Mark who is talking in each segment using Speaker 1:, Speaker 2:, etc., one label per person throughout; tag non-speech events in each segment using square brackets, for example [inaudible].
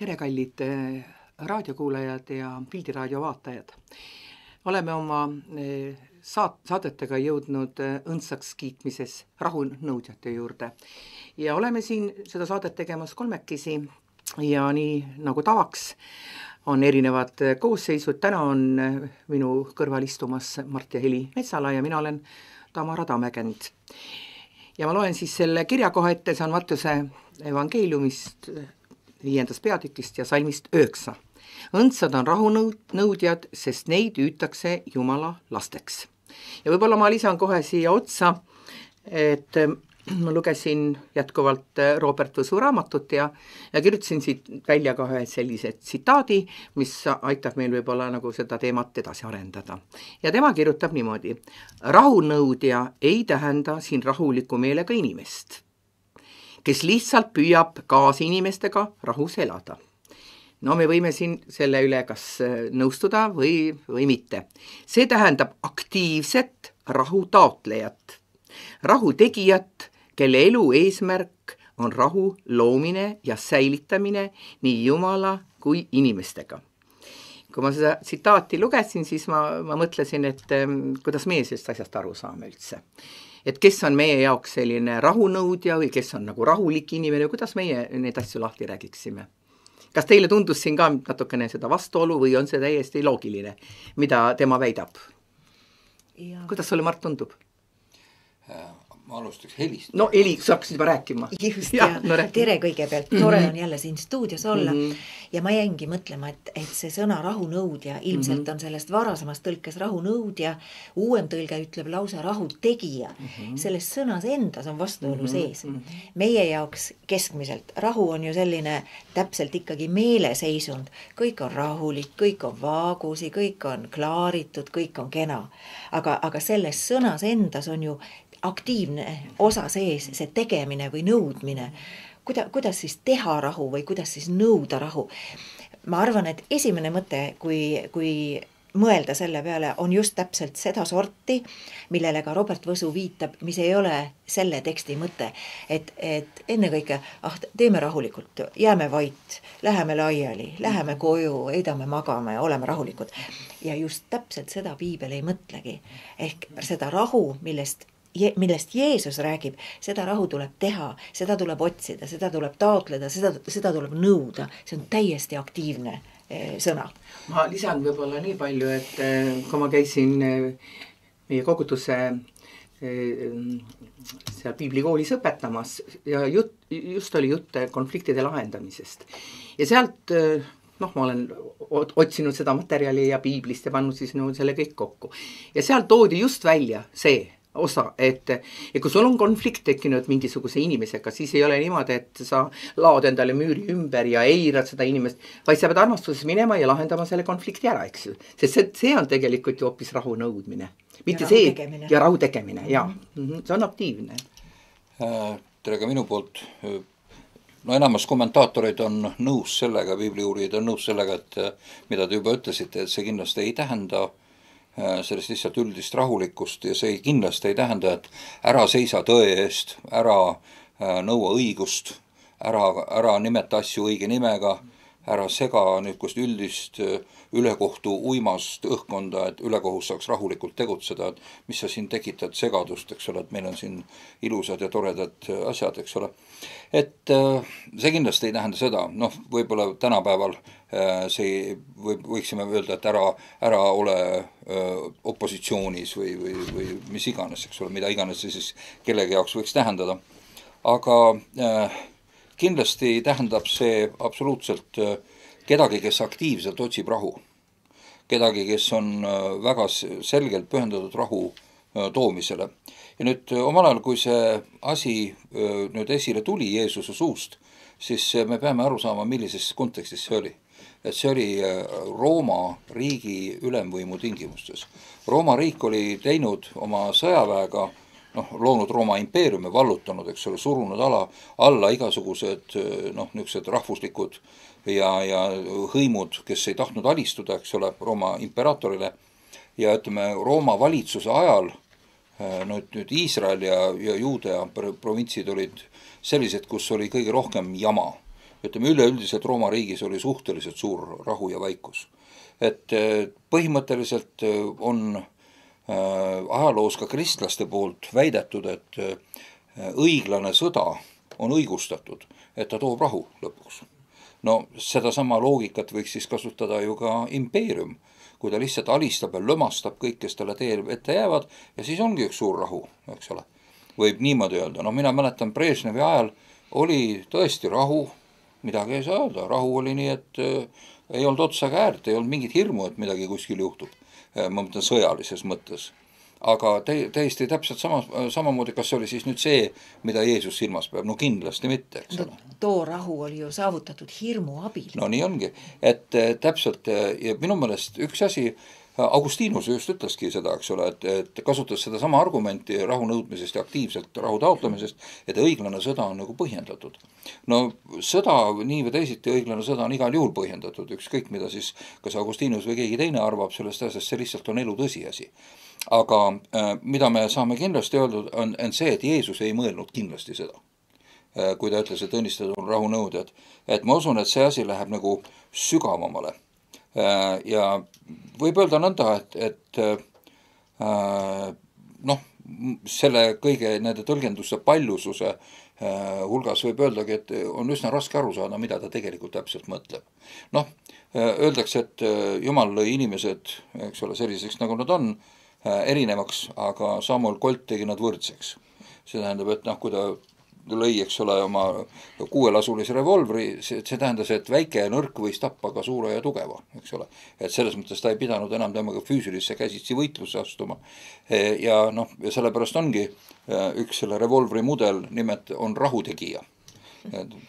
Speaker 1: tere, kallid äh, raadiokuulajad ja Pildi raadio vaatajad! oleme oma äh, saat-, saadetega jõudnud äh, õndsaks kiitmises rahunõudjate juurde. ja oleme siin seda saadet tegemas kolmekesi ja nii nagu tavaks, on erinevad koosseisud, täna on minu kõrval istumas Mart ja Heli Metsala ja mina olen Tamara Tammekend. ja ma loen siis selle kirja kohe ette, see on Mattuse evangeeliumist viiendast peatükist ja salmist üheksa. õndsad on rahunõudjad, sest neid hüütakse Jumala lasteks. ja võib-olla ma lisan kohe siia otsa, et ähm, ma lugesin jätkuvalt äh, Robert Võsu raamatut ja, ja kirjutasin siit välja ka ühe sellise tsitaadi, mis aitab meil võib-olla nagu seda teemat edasi arendada. ja tema kirjutab niimoodi. rahunõudja ei tähenda siin rahuliku meelega inimest kes lihtsalt püüab kaasinimestega rahus elada. no me võime siin selle üle kas äh, nõustuda või, või mitte. see tähendab aktiivset rahu taotlejat, rahu tegijat, kelle elu eesmärk on rahu loomine ja säilitamine nii Jumala kui inimestega kui ma seda tsitaati lugesin, siis ma, ma mõtlesin, et ähm, kuidas meie sellest asjast aru saame üldse et kes on meie jaoks selline rahunõudja või kes on nagu rahulik inimene, kuidas meie neid asju lahti räägiksime? kas teile tundus siin ka natukene seda vastuolu või on see täiesti loogiline, mida tema väidab? kuidas sulle, Mart, tundub?
Speaker 2: Äh, ma alustaks helist. no heli, sa hakkasid
Speaker 1: juba rääkima. just ja,
Speaker 3: ja. No, rääkima. tere kõigepealt, tore mm -hmm. on jälle siin stuudios olla mm. -hmm. ja ma jäingi mõtlema, et, et see sõna rahunõudja ilmselt mm -hmm. on sellest varasemas tõlkes rahunõudja, uuem tõlge ütleb lausa rahutegija mm. -hmm. selles sõnas endas on vastuolu mm -hmm. sees mm. -hmm. meie jaoks keskmiselt rahu on ju selline täpselt ikkagi meeleseisund, kõik on rahulik, kõik on vaagusi, kõik on klaaritud, kõik on kena. aga, aga selles sõnas endas on ju aktiivne osa sees, see tegemine või nõudmine. kuida-, kuidas siis teha rahu või kuidas siis nõuda rahu? ma arvan, et esimene mõte, kui, kui mõelda selle peale, on just täpselt seda sorti, millele ka Robert Võsu viitab, mis ei ole selle teksti mõte. et, et ennekõike, ah, teeme rahulikult, jääme vait, läheme laiali, läheme koju, heidame magama ja oleme rahulikud. ja just täpselt seda piibel ei mõtlegi. ehk seda rahu, millest millest Jeesus räägib, seda rahu tuleb teha, seda tuleb otsida, seda tuleb taotleda, seda, seda tuleb nõuda, see on täiesti aktiivne eh, sõna.
Speaker 1: ma lisan võib-olla nii palju, et eh, kui ma käisin eh, meie koguduse eh, seal piiblikoolis õpetamas ja jutt, just oli jutt konfliktide lahendamisest ja sealt eh, noh, ma olen otsinud seda materjali ja piiblist ja pannud siis nagu selle kõik kokku ja seal toodi just välja see osa, et ja kui sul on konflikt tekkinud mingisuguse inimesega, siis ei ole niimoodi, et sa laod endale müüri ümber ja eirad seda inimest, vaid sa pead armastuses minema ja lahendama selle konflikti ära, eks ju. sest see, see on tegelikult ju hoopis rahu nõudmine. mitte ja see tegemine. ja rahu tegemine, jaa mm. -hmm. see on aktiivne. Äh, tere ka minu poolt.
Speaker 2: no enamus kommentaatoreid on nõus sellega, piibliuurijad on nõus sellega, et mida te juba ütlesite, et see kindlasti ei tähenda Äh, sellest lihtsalt üldist rahulikkust ja see kindlasti ei tähenda, et ära seisa tõe eest, ära äh, nõua õigust, ära, ära nimeta asju õige nimega, ära sega niisugust üldist äh, ülekohtu uimast õhkkonda, et ülekohus saaks rahulikult tegutseda, et mis sa siin tekitad segadust, eks ole, et meil on siin ilusad ja toredad asjad, eks ole. et see kindlasti ei tähenda seda, noh, võib-olla tänapäeval äh, Äh, see võib, võiksime öelda, et ära, ära ole äh, opositsioonis või, või, või mis iganes, eks ole, mida iganes see siis kellegi jaoks võiks tähendada. aga äh, kindlasti tähendab see absoluutselt kedagi, kes aktiivselt otsib rahu. kedagi, kes on väga selgelt pühendatud rahu toomisele. ja nüüd omal ajal, kui see asi nüüd esile tuli Jeesuse suust, siis me peame aru saama, millises kontekstis see oli et see oli äh, Rooma riigi ülemvõimu tingimustes. Rooma riik oli teinud oma sõjaväega noh, loonud Rooma impeeriumi, vallutanud, eks ole, surunud ala, alla igasugused äh, noh, niisugused rahvuslikud ja, ja hõimud, kes ei tahtnud alistuda, eks ole, Rooma imperaatorile ja ütleme, Rooma valitsuse ajal äh, nüüd, nüüd Iisrael ja, ja Juudea provintsid olid sellised, kus oli kõige rohkem jama ütleme üleüldiselt Rooma riigis oli suhteliselt suur rahu ja vaikus. et äh, põhimõtteliselt äh, on äh, ajaloos ka kristlaste poolt väidetud, et õiglane sõda on õigustatud, et ta toob rahu lõpuks. no sedasama loogikat võiks siis kasutada ju ka impeerium, kui ta lihtsalt alistab ja lömastab kõik, kes talle teel ette jäävad ja siis ongi üks suur rahu, eks ole. võib niimoodi öelda, no mina mäletan Brežnevi ajal oli tõesti rahu, midagi ei saa öelda, rahu oli nii, et äh, ei olnud otsa ega äärt, ei olnud mingit hirmu, et midagi kuskil juhtub. Äh, ma mõtlen sõjalises mõttes. aga te-, täiesti täpselt sama, samamoodi, kas see oli siis nüüd see, mida Jeesus silmas peab, no kindlasti mitte,
Speaker 3: eks ole no,. too rahu oli ju saavutatud hirmu abil. no
Speaker 2: nii ongi, et äh, täpselt ja minu meelest üks asi, Äh, Augustinus just ütleski seda, eks ole, et, et kasutas sedasama argumenti rahu nõudmisest ja aktiivselt rahu taotlemisest, et õiglane sõda on nagu põhjendatud. no sõda nii või teisiti, õiglane sõda on igal juhul põhjendatud, ükskõik mida siis kas Augustinus või keegi teine arvab sellest asjast, see lihtsalt on elu tõsiasi aga äh, mida me saame kindlasti öelda, on, on see, et Jeesus ei mõelnud kindlasti seda. Äh, kui ta ütles, et õnnistatud on rahunõudjad, et ma usun, et see asi läheb nagu sügavamale Äh, ja võib öelda nõnda, et, et äh, noh, selle kõige nende tõlgenduste paljususe äh, hulgas võib öeldagi, et on üsna raske aru saada, mida ta tegelikult täpselt mõtleb. noh, öeldakse, et jumal lõi inimesed, eks ole, selliseks, nagu nad on, erinevaks, aga Samuel Kolt tegi nad võrdseks. see tähendab, et noh, kui ta lõi, eks ole, oma kuuelasulise revolvri, see, see tähendas, et väike ja nõrk võis tappa ka suure ja tugeva, eks ole. et selles mõttes ta ei pidanud enam temaga füüsilisse käsitsi võitlusse astuma. E, ja noh, ja sellepärast ongi e, üks selle revolvri mudel, nimelt on rahutegija.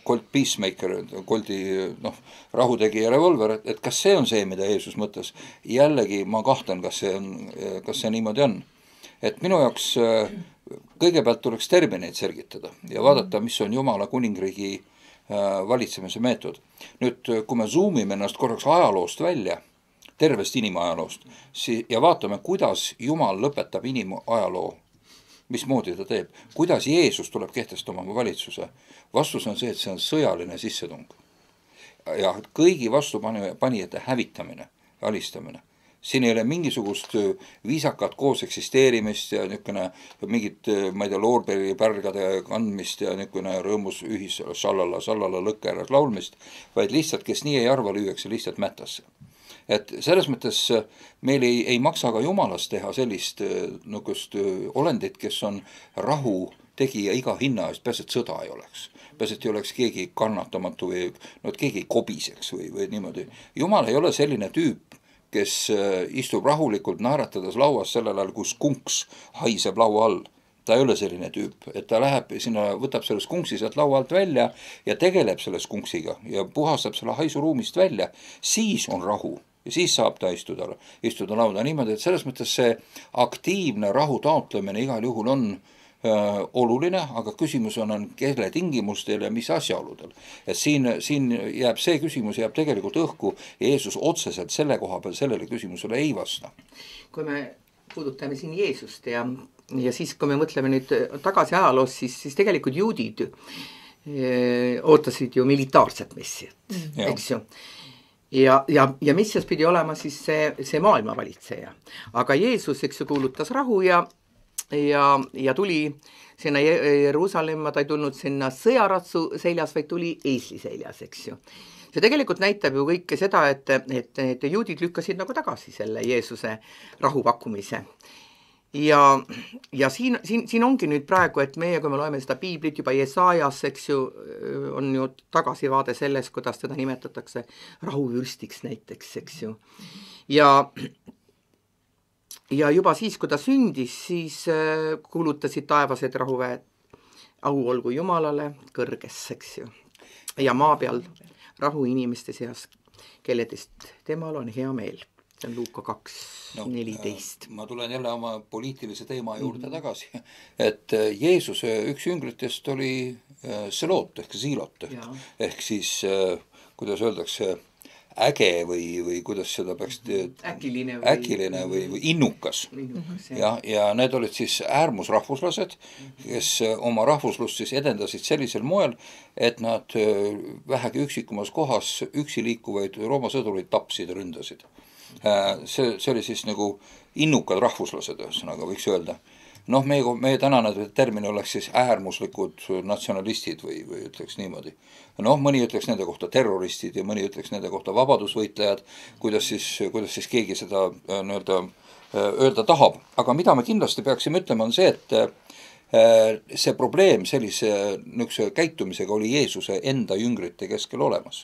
Speaker 2: Colt Peacemaker, Colti noh, rahutegija revolver, et, et kas see on see, mida Jeesus mõtles, jällegi ma kahtlen, kas see on, e, kas see niimoodi on et minu jaoks äh, kõigepealt tuleks termineid selgitada ja mhm. vaadata, mis on Jumala kuningriigi äh, valitsemise meetod. nüüd, äh, kui me zoom ime ennast korraks ajaloost välja, tervest inimajaloost, siis ja vaatame, kuidas Jumal lõpetab inimajaloo, mismoodi ta teeb, kuidas Jeesus tuleb kehtestama oma valitsuse, vastus on see, et see on sõjaline sissetung. ja kõigi vastupanijate hävitamine, alistamine siin ei ole mingisugust äh, viisakat koos eksisteerimist ja niisugune äh, mingit, äh, ma ei tea, loorberipärgade kandmist ja niisugune rõõmus ühis šallala, šallala lõkke ääres laulmist, vaid lihtsalt, kes nii ei arva, lüüakse lihtsalt mätasse. et selles mõttes meil ei, ei maksa ka jumalast teha sellist niisugust olendit, kes on rahu tegija iga hinna eest, peaasi, et sõda ei oleks. peaasi, et ei oleks keegi kannatamatu või no et keegi ei kobiseks või, või niimoodi. jumal ei ole selline tüüp kes äh, istub rahulikult naeratades lauas sellel ajal, kus kunks haiseb laua all ta ei ole selline tüüp, et ta läheb sinna, võtab selle skunksi sealt laua alt välja ja tegeleb selle skunksiga ja puhastab selle haisu ruumist välja, siis on rahu ja siis saab ta istuda, istuda lauda niimoodi, et selles mõttes see aktiivne rahu taotlemine igal juhul on äh, Äh, oluline, aga küsimus on, on kelle tingimustel ja mis asjaoludel. et siin, siin jääb see küsimus jääb tegelikult õhku, Jeesus otseselt selle koha peal sellele küsimusele
Speaker 1: ei vasta. kui me puudutame siin Jeesust ja, ja siis, kui me mõtleme nüüd tagasi ajaloos, siis, siis tegelikult juudid öö, äh, ootasid ju militaarset messiat mm., eks ju ja, ja, ja Messias pidi olema siis see, see maailmavalitseja. aga Jeesus, eks ju, kuulutas rahu ja, ja, ja tuli sinna Jeruusalemma, ta ei tulnud sinna sõjaratsu seljas, vaid tuli eesli seljas, eks ju. see tegelikult näitab ju kõike seda, et, et need juudid lükkasid nagu tagasi selle Jeesuse rahupakkumise. ja, ja siin, siin, siin ongi nüüd praegu, et meie, kui me loeme seda piiblit juba Jesajas, eks ju, on ju tagasivaade selles, kuidas teda nimetatakse rahuvürstiks näiteks, eks ju. ja ja juba siis, kui ta sündis, siis äh, kuulutasid taevased rahuväed, au olgu Jumalale kõrges, eks ju. ja maa peal rahu inimeste seas, kelledest temal on hea meel. see on Luuka kaks no, neliteist.
Speaker 2: Äh, ma tulen jälle oma poliitilise teema juurde mm -hmm.
Speaker 1: tagasi, et
Speaker 2: äh, Jeesus, üks jüngritest oli Selot ehk Zilot ehk, ehk siis kuidas öeldakse äge või, või kuidas seda peaks äkiline või, äkiline või, või innukas. jah, ja need olid siis äärmusrahvuslased, kes äh, oma rahvuslust siis edendasid sellisel moel, et nad äh, vähegi üksikumas kohas üksi liikuvaid Rooma sõdureid tapsid ja ründasid. Äh, see, see oli siis nagu innukad rahvuslased, ühesõnaga võiks öelda noh, meie, meie tänane termin oleks siis äärmuslikud natsionalistid või, või ütleks niimoodi. noh, mõni ütleks nende kohta terroristid ja mõni ütleks nende kohta vabadusvõitlejad, kuidas siis, kuidas siis keegi seda äh, nii-öelda äh, öelda tahab, aga mida me kindlasti peaksime ütlema, on see, et äh, see probleem sellise niisuguse käitumisega oli Jeesuse enda jüngrite keskel olemas.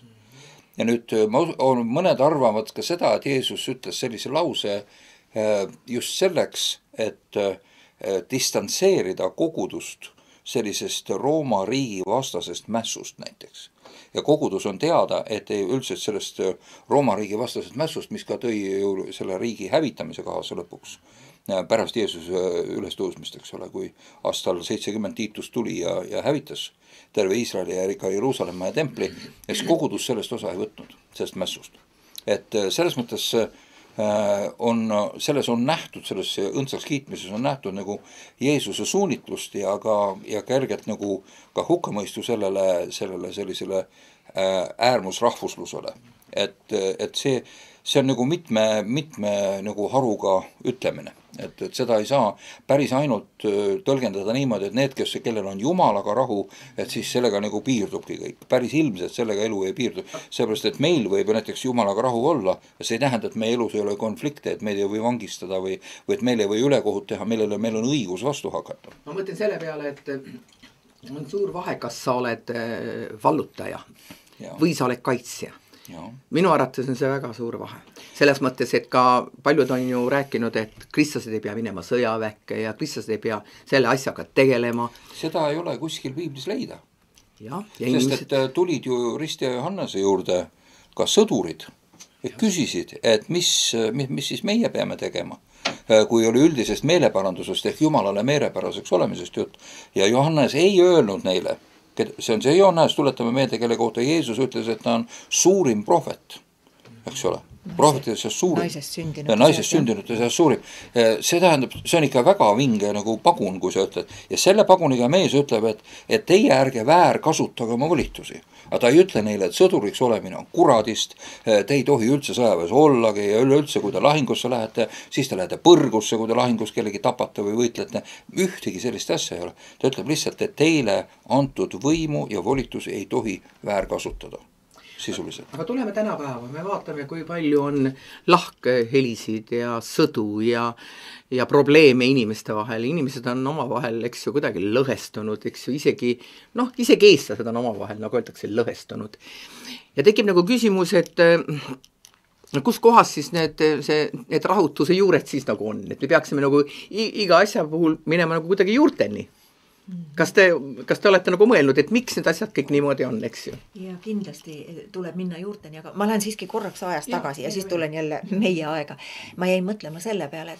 Speaker 2: ja nüüd ma, on, mõned arvavad ka seda, et Jeesus ütles sellise lause just selleks, et äh, Eh, distantseerida kogudust sellisest Rooma riigi vastasest mässust näiteks. ja kogudus on teada, et ei üldse sellest eh, Rooma riigi vastasest mässust, mis ka tõi ju selle riigi hävitamise kaasa lõpuks, eh, pärast Jeesuse ülestõusmist, eks ole, kui aastal seitsekümmend Tiitus tuli ja, ja hävitas terve Iisraeli ja ka Jeruusalemma ja templi, eks kogudus sellest osa ei võtnud, sellest mässust. et selles mõttes äh, Äh, on, selles on nähtud, selles õndsaks kiitmises on nähtud nagu Jeesuse suunitlust ja ka, ja kergelt nagu ka hukkamõistu sellele, sellele sellisele äh, äärmusrahvuslusele. et, et see, see on nagu mitme, mitme nagu haruga ütlemine et, et seda ei saa päris ainult tõlgendada niimoodi, et need, kes, kellel on jumalaga rahu, et siis sellega nagu piirdubki kõik, päris ilmselt sellega elu ei piirdu. seepärast, et meil võib ju näiteks jumalaga rahu olla, see ei tähenda, et meie elus ei ole konflikte, et meid ei või vangistada või, või et meil ei või ülekohut teha, millele meil on õigus vastu hakata.
Speaker 1: ma mõtlen selle peale, et on suur vahe, kas sa oled vallutaja ja. või sa oled kaitsja minu arvates on see väga suur vahe. selles mõttes, et ka paljud on ju rääkinud, et kristlased ei pea minema sõjaväkke ja kristlased ei pea selle asjaga tegelema.
Speaker 2: seda ei ole kuskil piiblis leida. sest inimesed... et äh, tulid ju Risti ja Johannese juurde ka sõdurid ja küsisid, et mis, äh, mis, mis siis meie peame tegema äh, kui oli üldisest meeleparandusest ehk jumalale meelepäraseks olemisest jutt ja Johannes ei öelnud neile see on see Joonnas, tuletame meelde, kelle kohta Jeesus ütles, et ta on suurim prohvet, eks ole prohvetide seas suurim. naisest sündinud. naisest sündinute seas suurim. see tähendab, see on ikka väga vinge nagu pagun, kui sa ütled. ja selle paguniga mees ütleb, et, et teie ärge väärkasutage oma volitusi aga ta ei ütle neile, et sõduriks olemine on kuradist, eh, te ei tohi üldse sõjaväes ollagi ja üleüldse, kui te lahingusse lähete, siis te lähete põrgusse, kui te lahingus kellegi tapate või võitlete. ühtegi sellist asja ei ole, ta ütleb lihtsalt, et teile antud võimu ja volitusi ei tohi väärkasutada sisuliselt.
Speaker 1: aga tuleme tänapäeva, me vaatame, kui palju on lahkhelisid ja sõdu ja ja probleeme inimeste vahel, inimesed on omavahel, eks ju, kuidagi lõhestunud, eks ju, isegi noh, isegi eestlased on omavahel, nagu öeldakse, lõhestunud. ja tekib nagu küsimus, et kus kohas siis need, see, need rahutuse juured siis nagu on, et me peaksime nagu iga asja puhul minema nagu kuidagi juurteni kas te, kas te olete nagu mõelnud, et miks need asjad kõik niimoodi on, eks ju?
Speaker 3: ja kindlasti eh, tuleb minna juurteni, aga ma lähen siiski korraks ajas ja, tagasi ja, ja siis tulen jälle [laughs] meie aega. ma jäin mõtlema selle peale,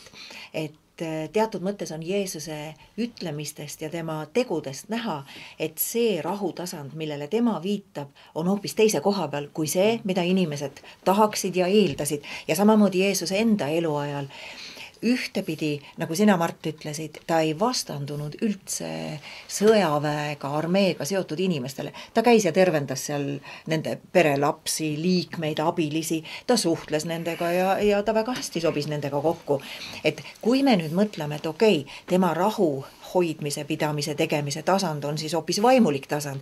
Speaker 3: et, et eh, teatud mõttes on Jeesuse ütlemistest ja tema tegudest näha, et see rahutasand, millele tema viitab, on hoopis teise koha peal kui see, mida inimesed tahaksid ja eeldasid ja samamoodi Jeesuse enda eluajal ühtepidi, nagu sina, Mart, ütlesid, ta ei vastandunud üldse sõjaväega, armeega seotud inimestele. ta käis ja tervendas seal nende perelapsi, liikmeid, abilisi, ta suhtles nendega ja, ja ta väga hästi sobis nendega kokku. et kui me nüüd mõtleme, et okei okay,, tema rahu hoidmise, pidamise, tegemise tasand on siis hoopis vaimulik tasand.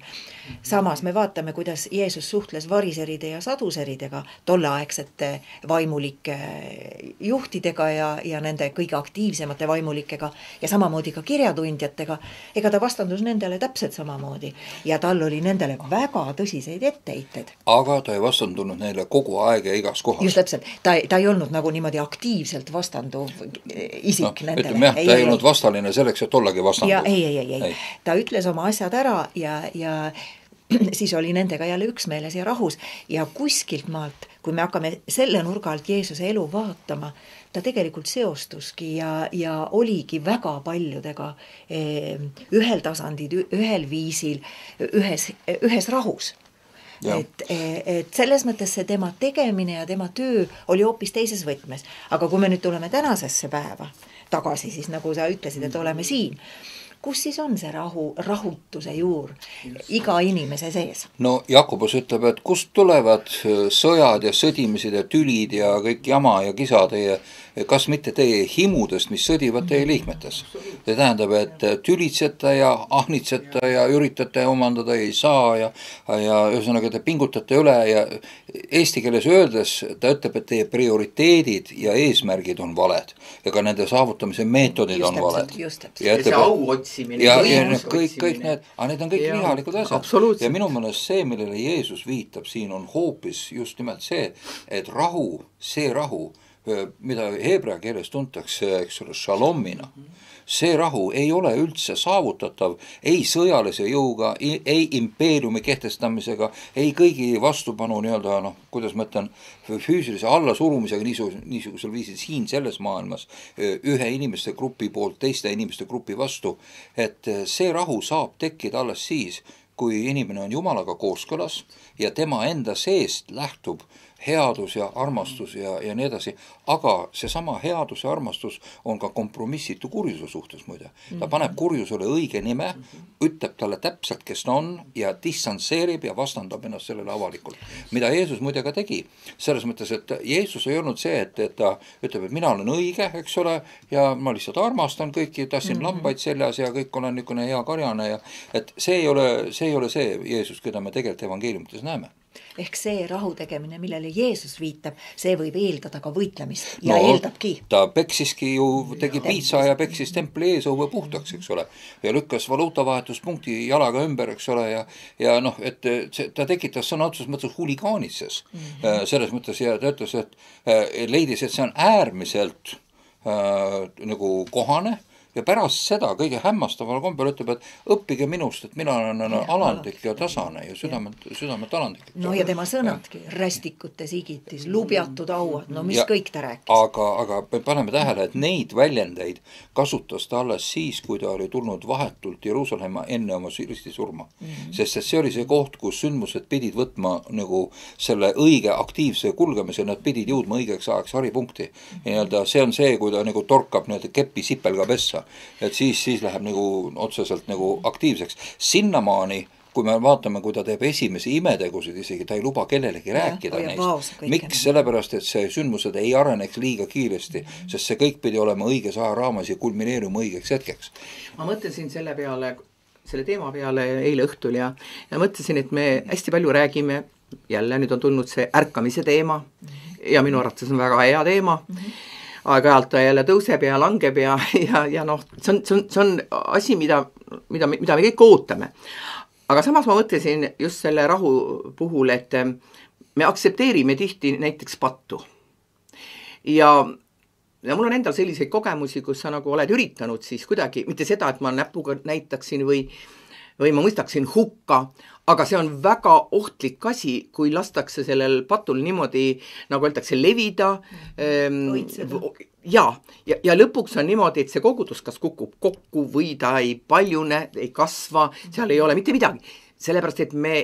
Speaker 3: samas me vaatame, kuidas Jeesus suhtles variseride ja saduseridega, tolleaegsete vaimulike eh, juhtidega ja, ja nende kõige aktiivsemate vaimulikega ja samamoodi ka kirjatundjatega. ega ta vastandus nendele täpselt samamoodi ja tal oli nendele väga tõsiseid etteheited.
Speaker 2: aga ta ei vastandunud neile kogu aeg ja igas kohas.
Speaker 3: just täpselt, ta, ta ei olnud nagu niimoodi aktiivselt vastanduv eh, isik no, nendele. ütleme jah, ta ei, ei olnud
Speaker 2: vastaline selleks, et olla midagi vastandada. ei, ei, ei, ei, ei.,
Speaker 3: ta ütles oma asjad ära ja, ja [clears throat] siis oli nendega jälle üksmeeles ja rahus ja kuskilt maalt, kui me hakkame selle nurga alt Jeesuse elu vaatama, ta tegelikult seostuski ja, ja oligi väga paljudega eh, ühel tasandil, ühel viisil, ühes, ühes rahus. Ja. et, et selles mõttes see tema tegemine ja tema töö oli hoopis teises võtmes, aga kui me nüüd tuleme tänasesse päeva, tagasi siis nagu sa ütlesid, et oleme mhm. siin kus siis on see rahu, rahutuse juur iga inimese sees?
Speaker 2: no Jakobus ütleb, et kust tulevad äh, sõjad ja sõdimised ja tülid ja kõik jama ja kisa teie kas mitte teie himudest, mis sõdivad teie liikmetes. see tähendab, et tülitsete ja ahnitsete ja üritate omandada ei saa ja, ja ühesõnaga te pingutate üle ja eesti keeles öeldes ta ütleb, et teie prioriteedid ja eesmärgid on valed ja ka nende saavutamise meetodid just on valed. ja, ja see au otsimine. ja, ja need kõik, kõik need, aga need on kõik lihalikud asjad. ja minu meelest see, millele Jeesus viitab siin, on hoopis just nimelt see, et rahu, see rahu Äh, mida heebrea keeles tuntakse, eks ole, šalomina, see rahu ei ole üldse saavutatav ei sõjalise jõuga, ei impeeriumi kehtestamisega, ei kõigi vastupanu nii-öelda noh, kuidas ma ütlen, füüsilise allasurumisega niisugusel, niisugusel viisil siin selles maailmas äh, ühe inimeste grupi poolt teiste inimeste grupi vastu, et äh, see rahu saab tekkida alles siis, kui inimene on Jumalaga kooskõlas ja tema enda seest lähtub äh, headus ja armastus ja, ja nii edasi, aga seesama headus ja armastus on ka kompromissitu kurjuse suhtes muide. ta paneb mhm. kurjusele õige nime, ütleb talle täpselt, kes ta on ja distantseerib ja vastandab ennast sellele avalikult. mida Jeesus muide ka tegi, selles mõttes, et Jeesus ei olnud see, et, et ta ütleb, et mina olen õige, eks ole, ja ma lihtsalt armastan kõiki, tassin mm -hmm. lambaid seljas ja kõik olen niisugune hea karjane ja et see ei ole, see ei ole see Jeesus, keda me tegelikult evangeeliumites näeme
Speaker 3: ehk see rahu tegemine, millele Jeesus viitab, see võib eeldada ka võitlemist ja no,
Speaker 2: eeldabki. ta peksiski ju, tegi ja, piitsa ja peksis templi eesõue puhtaks, eks ole, ja lükkas valuutavahetuspunkti jalaga ümber, eks ole, ja ja noh, et see, ta tekitas sõna otseses mõttes huligaanitses mm -hmm. Äh, selles mõttes ja ta ütles, et äh, leidis, et see on äärmiselt äh, nagu kohane äh, ja pärast seda kõige hämmastaval kombel ütleb, et õppige minust, et mina olen ja, alandlik ja tasane ja südamelt, südamelt alandlik.
Speaker 3: no ja tema sõnadki, rästikute sigitis, lubjatud hauad, no mis ja, kõik ta rääkis.
Speaker 2: aga, aga me paneme tähele, et neid väljendeid kasutas ta alles siis, kui ta oli tulnud vahetult Jeruusalemma enne oma ristisurma mm. -hmm. sest, sest see oli see koht, kus sündmused pidid võtma nagu selle õige aktiivse kulgemise, nad pidid jõudma õigeks ajaks haripunkti mm. -hmm. nii-öelda see on see, kui ta nagu torkab nii-öelda kepi sipelga pessa et siis, siis läheb nagu otseselt nagu aktiivseks, sinnamaani kui me vaatame, kui ta teeb esimesi imetegusid isegi, ta ei luba kellelegi ja, rääkida neist. miks, sellepärast et see sündmused ei areneks liiga kiiresti, sest see kõik pidi olema õiges ajaraames ja kulmineeruma õigeks hetkeks.
Speaker 1: ma mõtlesin selle peale, selle teema peale eile õhtul ja, ja mõtlesin, et me hästi palju räägime, jälle nüüd on tulnud see ärkamise teema ja minu arvates on väga hea teema mm. -hmm aeg-ajalt ta jälle tõuseb ja langeb ja, ja, ja noh, see on, see on, see on asi, mida, mida, mida me kõik ootame. aga samas ma mõtlesin just selle rahu puhul, et eh, me aktsepteerime tihti näiteks pattu. ja, ja mul on endal selliseid kogemusi, kus sa nagu oled üritanud siis kuidagi, mitte seda, et ma näpuga näitaksin või, või ma mõistaksin hukka, aga see on väga ohtlik asi, kui lastakse sellel patul niimoodi, nagu öeldakse, levida ähm,. ja, ja, ja lõpuks on niimoodi, et see kogudus kas kukub kokku või ta ei paljune, ei kasva, seal ei ole mitte midagi, sellepärast et me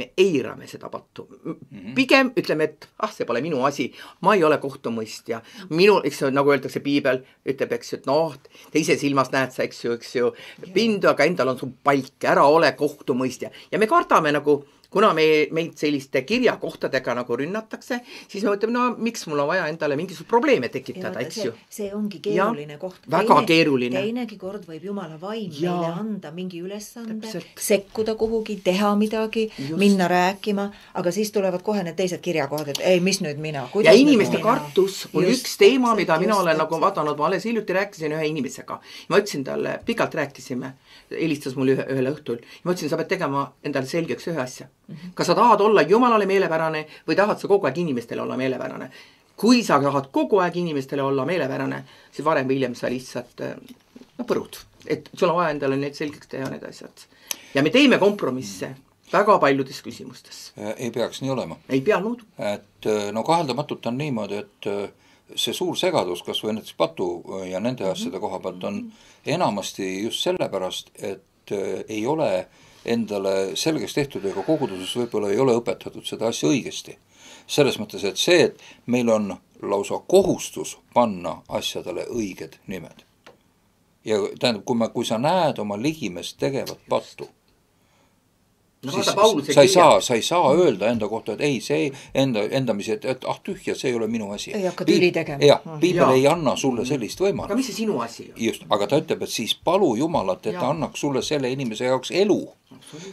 Speaker 1: me eirame seda pattu mm. -hmm. pigem ütleme, et ah, see pole minu asi, ma ei ole kohtumõistja, minu, eks ju, nagu öeldakse, piibel ütleb, eks ju, et noh, teise silmas näed sa, eks ju, eks ju, pindu, aga endal on sul palk, ära ole kohtumõistja ja me kardame nagu kuna me, meid selliste kirjakohtadega nagu rünnatakse, siis me mõtleme, no miks mul on vaja endale mingisuguseid probleeme tekitada, eks ju.
Speaker 3: see ongi keeruline ja, koht. väga teine, keeruline. teinegi kord võib jumala vaim ja. meile anda mingi ülesande, sekkuda kuhugi, teha midagi, minna rääkima, aga siis tulevad kohe need teised kirjakohad, et ei, mis nüüd mina. ja inimeste mina? kartus on just,
Speaker 1: üks teema, mida just, mina olen just, nagu vaadanud, ma alles hiljuti rääkisin ühe inimesega, ma ütlesin talle, pikalt rääkisime helistas mulle ühe, ühel õhtul ja ma ütlesin, sa pead tegema endale selgeks ühe asja. Mhm. kas sa tahad olla jumalale meelepärane või tahad sa kogu aeg inimestele olla meelepärane? kui sa tahad kogu aeg inimestele olla meelepärane, siis varem või hiljem sa lihtsalt äh, no põrud, et sul on vaja endale need selgeks teha, need asjad. ja me teeme kompromisse mhm. väga paljudes küsimustes.
Speaker 2: Äh, ei peaks nii olema. ei peanud. et äh, no kaheldamatult on niimoodi, et see suur segadus kas või näiteks patu äh, ja nende mhm. asjade koha pealt on mhm. enamasti just sellepärast, et äh, ei ole endale selgeks tehtud ega koguduses võib-olla ei ole õpetatud seda asja õigesti. selles mõttes, et see, et meil on lausa kohustus panna asjadele õiged nimed. ja tähendab, kui ma, kui sa näed oma ligimest tegevat pattu no siis Paul, sa ei saa, sa ei saa öelda enda kohta, et ei, see enda, enda mis, et, et ah tühja, see ei ole minu asi. ei hakka tüli tegema. jah, piibel ei anna sulle mhm. sellist võimalust. aga mis see sinu asi on? just, aga ta ütleb, et siis palu Jumalat, et ja. ta annaks sulle selle inimese jaoks elu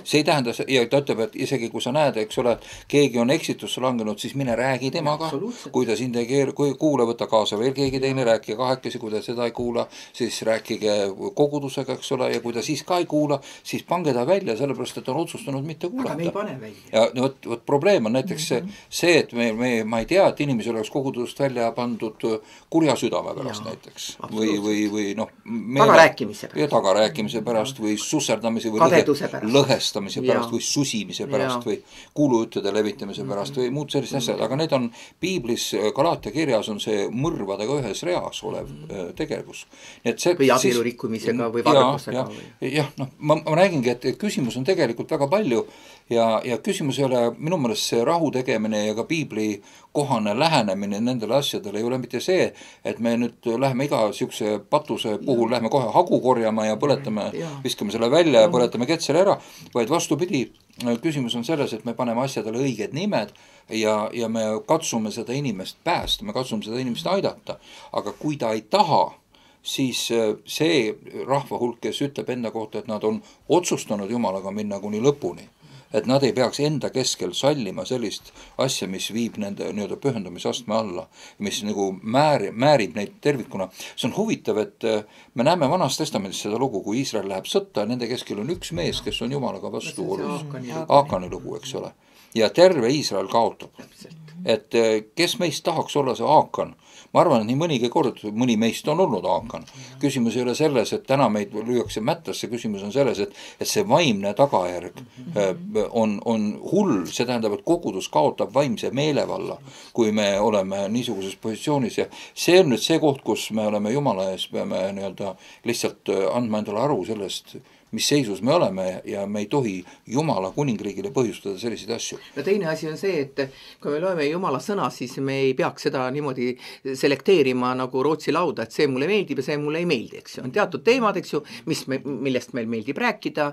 Speaker 2: see ei tähenda, ja ta ütleb, et isegi kui sa näed, eks ole, et keegi on eksitusse langenud, siis mine räägi temaga, kui ta sind ei keer-, kui kuule, võta kaasa veel keegi teine, rääkige kahekesi, kui ta seda ei kuula, siis rääkige kogudusega, eks ole, ja kui ta siis ka ei kuula, siis pange ta välja, sellepärast et ta on otsustanud mitte kuulata. aga me ei pane välja. ja no vot, vot probleem on näiteks mm -hmm. see, mhm. see, et me, me, ma ei tea, et inimesi oleks kogudusest välja pandud kurja südame pärast ja, näiteks absoluut. või, või, või noh. tagarääkimise pärast. tagarääkimise pärast või susserdamise või. kadeduse pärast lõhestamise pärast ja. või susimise pärast ja. või kuulujuttude levitamise mhm. pärast mm -hmm. või muud sellist mm -hmm. asja, mhm. aga need on piiblis, äh, Galaatia kirjas on see mõrvadega ühes reas olev mm -hmm. tegevus. nii et see või abielu rikkumisega või vargusega ja, või? jah, noh, ma, ma räägingi, et küsimus on tegelikult väga palju ja, ja küsimus ei ole minu meelest see rahu tegemine ja ka piibli kohane lähenemine nendele asjadele ei ole mitte see, et me nüüd läheme iga niisuguse patuse puhul, lähme kohe hagu korjama ja põletame, mhm. viskame selle välja ja põletame ketsele ära, ära, vaid vastupidi, küsimus on selles, et me paneme asjadele õiged nimed ja, ja me katsume seda inimest päästa, me katsume seda inimest aidata, aga kui ta ei taha, siis äh, see rahva hulk, kes ütleb enda kohta, et nad on otsustanud Jumalaga minna kuni lõpuni, et nad ei peaks enda keskel sallima sellist asja, mis viib nende nii-öelda pühendumisastme alla, mis nagu määr-, määrib neid tervikuna. see on huvitav, et äh, me näeme Vanas Testamendis seda lugu, kui Iisrael läheb sõtta ja nende keskel on üks mees, kes on jumalaga vastuolus. Aakani lugu, eks ole. ja terve Iisrael kaotab. et äh, kes meist tahaks olla see Aakan ma arvan, et nii mõnigi kord mõni meist on olnud Aakan. küsimus ei ole selles, et täna meid lüüakse mättasse, küsimus on selles, et, et see vaimne tagajärg äh, on, on hull, see tähendab, et kogudus kaotab vaimse meelevalla, kui me oleme niisuguses positsioonis ja see on nüüd see koht, kus me oleme Jumala ees, peame nii-öelda lihtsalt äh, andma endale aru sellest mis seisus me oleme ja me ei tohi Jumala kuningriigile põhjustada selliseid asju.
Speaker 1: no teine asi on see, et kui me loeme Jumala sõna, siis me ei peaks seda niimoodi selekteerima nagu Rootsi lauda, et see mulle meeldib ja see mulle ei meeldi, eks ju, on teatud teemad, eks ju, mis me, millest meil meeldib rääkida,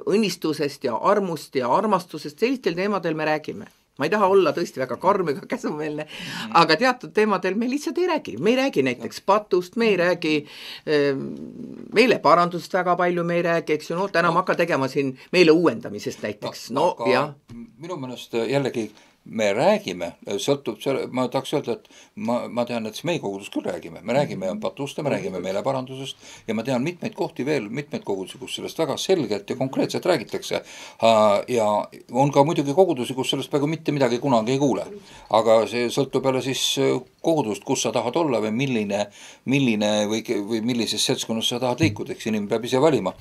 Speaker 1: õnnistusest ja armust ja armastusest, sellistel teemadel me räägime ma ei taha olla tõesti väga karm ega [laughs] käsumeelne, mhm. aga teatud teemadel me lihtsalt ei räägi, me ei räägi näiteks patust, me ei mhm. räägi ehm, meeleparandust väga palju, me ei räägi, eks ju, no täna ma hakkan tegema siin meeleuuendamisest näiteks, no jah.
Speaker 2: minu meelest jällegi me räägime, sõltub selle, ma tahaks öelda, et ma, ma tean, et meie kogudus küll räägime, me räägime patust mhm. ja me räägime meeleparandusest ja ma tean mitmeid kohti veel, mitmeid kogudusi, kus sellest väga selgelt ja konkreetselt räägitakse. ja on ka muidugi kogudusi, kus sellest peaaegu mitte midagi kunagi ei kuule. aga see sõltub jälle siis äh, kogudust, kus sa tahad olla või milline, milline või, või millises seltskonnas sa tahad liikuda, eks inimene peab ise valima.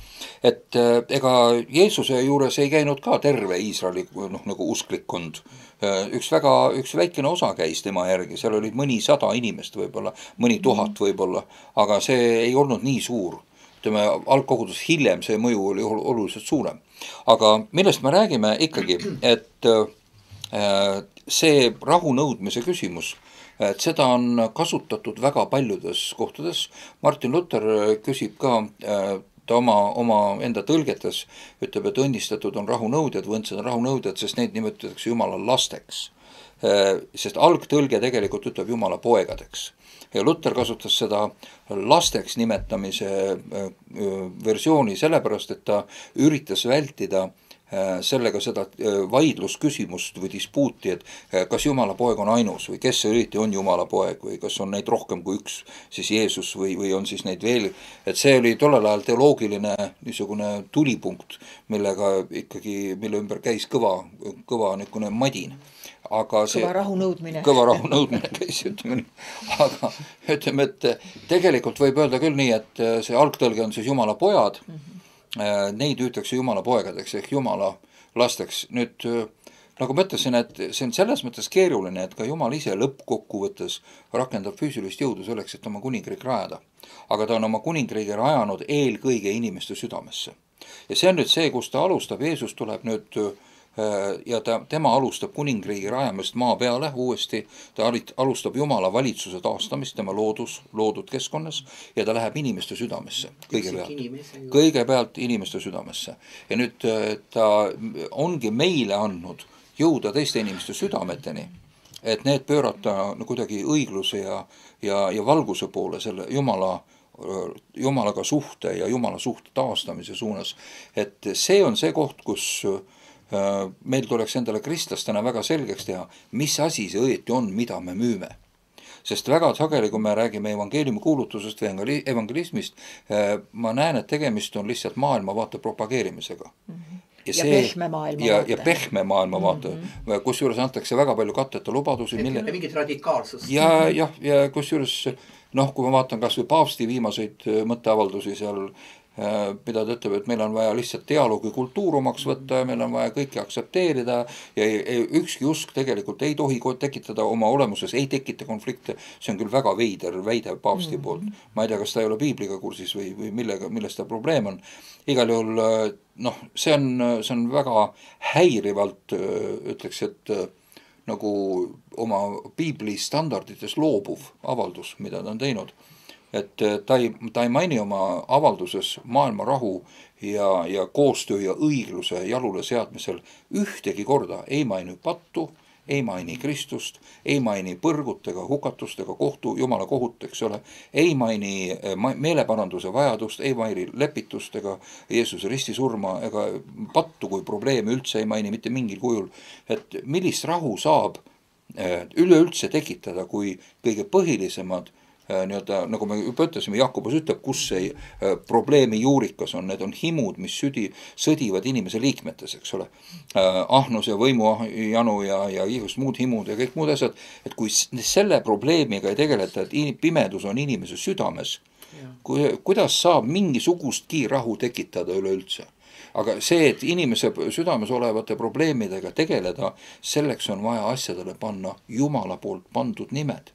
Speaker 2: et äh, ega Jeesuse juures ei käinud ka terve Iisraeli noh, nagu uskklikkond Äh, üks väga, üks väikene osa käis tema järgi, seal olid mõnisada inimest võib-olla, mõni mhm. tuhat võib-olla, aga see ei olnud nii suur. ütleme, algkogudus hiljem see mõju oli oluliselt suurem. aga millest me räägime ikkagi, et äh, see rahunõudmise küsimus, et seda on kasutatud väga paljudes kohtades, Martin Luther äh, küsib ka ta oma, omaenda tõlgetes ütleb, et õnnistatud on rahunõudjad, võndsed on rahunõudjad, sest neid nimetatakse Jumala lasteks. Äh, sest algtõlge tegelikult ütleb Jumala poegadeks ja Luter kasutas seda lasteks nimetamise äh, äh, versiooni sellepärast, et ta üritas vältida äh, Äh, sellega seda äh, vaidlusküsimust või dispuuti, et äh, kas Jumala poeg on ainus või kes eriti on Jumala poeg või kas on neid rohkem kui üks, siis Jeesus või, või on siis neid veel, et see oli tollel ajal teoloogiline niisugune tulipunkt, millega ikkagi, mille ümber käis kõva, kõva niisugune madin aga see kõva rahu nõudmine. kõva rahu nõudmine [laughs] käis, ütleme nii. aga ütleme, et tegelikult võib öelda küll nii, et see algtõlge on siis Jumala pojad mm, -hmm Äh, neid hüütakse Jumala poegadeks ehk Jumala lasteks. nüüd äh, nagu ma ütlesin, et see on selles mõttes keeruline, et ka Jumal ise lõppkokkuvõttes rakendab füüsilist jõudu selleks, et oma kuningriik rajada. aga ta on oma kuningriigi rajanud eelkõige inimeste südamesse. ja see on nüüd see, kust ta alustab, Jeesus tuleb nüüd äh, ja ta, tema alustab kuningriigi rajamist maa peale uuesti, ta alustab Jumala valitsuse taastamist tema loodus, loodud keskkonnas ja ta läheb inimeste südamesse kõigepealt, kõigepealt inimeste südamesse. ja nüüd äh, ta ongi meile andnud jõuda teiste inimeste südameteni, et need pöörata no, kuidagi õigluse ja, ja, ja valguse poole, selle Jumala äh, Jumalaga suhte ja Jumala suhte taastamise suunas. et see on see koht, kus äh, Äh, meil tuleks endale kristlastena väga selgeks teha, mis asi see õieti on, mida me müüme. sest väga sageli, kui me räägime evangeeliumi kuulutusest või evangelismist, äh, ma näen, et tegemist on lihtsalt maailmavaate propageerimisega mm. -hmm
Speaker 1: ja, see, ja pehme maailmavaate. Mhm. ja, äh, ja pehme maailmavaate mm
Speaker 2: -hmm., kusjuures antakse väga palju katteta lubadusi. Mille... mingit
Speaker 1: radikaalsust. ja, jah,
Speaker 2: ja, ja kusjuures noh, kui ma vaatan kas või paavsti viimaseid mõtteavaldusi seal Äh, mida ta ütleb, et meil on vaja lihtsalt dialoogikultuur omaks võtta ja meil on vaja kõike aktsepteerida ja ei, ei, ükski usk tegelikult ei tohi tekitada oma olemuses, ei tekita konflikte. see on küll väga veider väide paavsti mm -hmm. poolt. ma ei tea, kas ta ei ole piibliga kursis või, või millega, milles tal probleem on. igal juhul äh, noh, see on, see on väga häirivalt, äh, ütleks, et nagu oma piibli standardites loobuv avaldus, mida ta on teinud et äh, ta ei, ta ei maini oma avalduses maailma rahu ja, ja koostöö ja õigluse jalule seadmisel ühtegi korda ei maini pattu, ei maini Kristust, ei maini põrgut ega hukatust ega kohtu, jumala kohut, eks ole, ei maini äh, meeleparanduse vajadust, ei maini lepitust ega Jeesuse ristisurma ega pattu kui probleemi üldse ei maini mitte mingil kujul. et millist rahu saab äh, üleüldse tekitada, kui kõige põhilisemad Äh, nii-öelda nagu me juba ütlesime, Jakobus ütleb, kus see äh, probleemi juurikas on, need on himud, mis südi, sõdivad inimese liikmetes, eks ole. Äh, ahnuse, võimujanu ja, ja igasugused muud himud ja kõik muud asjad, et kui selle probleemiga ei tegeleta, et pimedus on inimese südames, kui, kuidas saab mingisugustki rahu tekitada üleüldse aga see, et inimese südames olevate probleemidega tegeleda, selleks on vaja asjadele panna Jumala poolt pandud nimed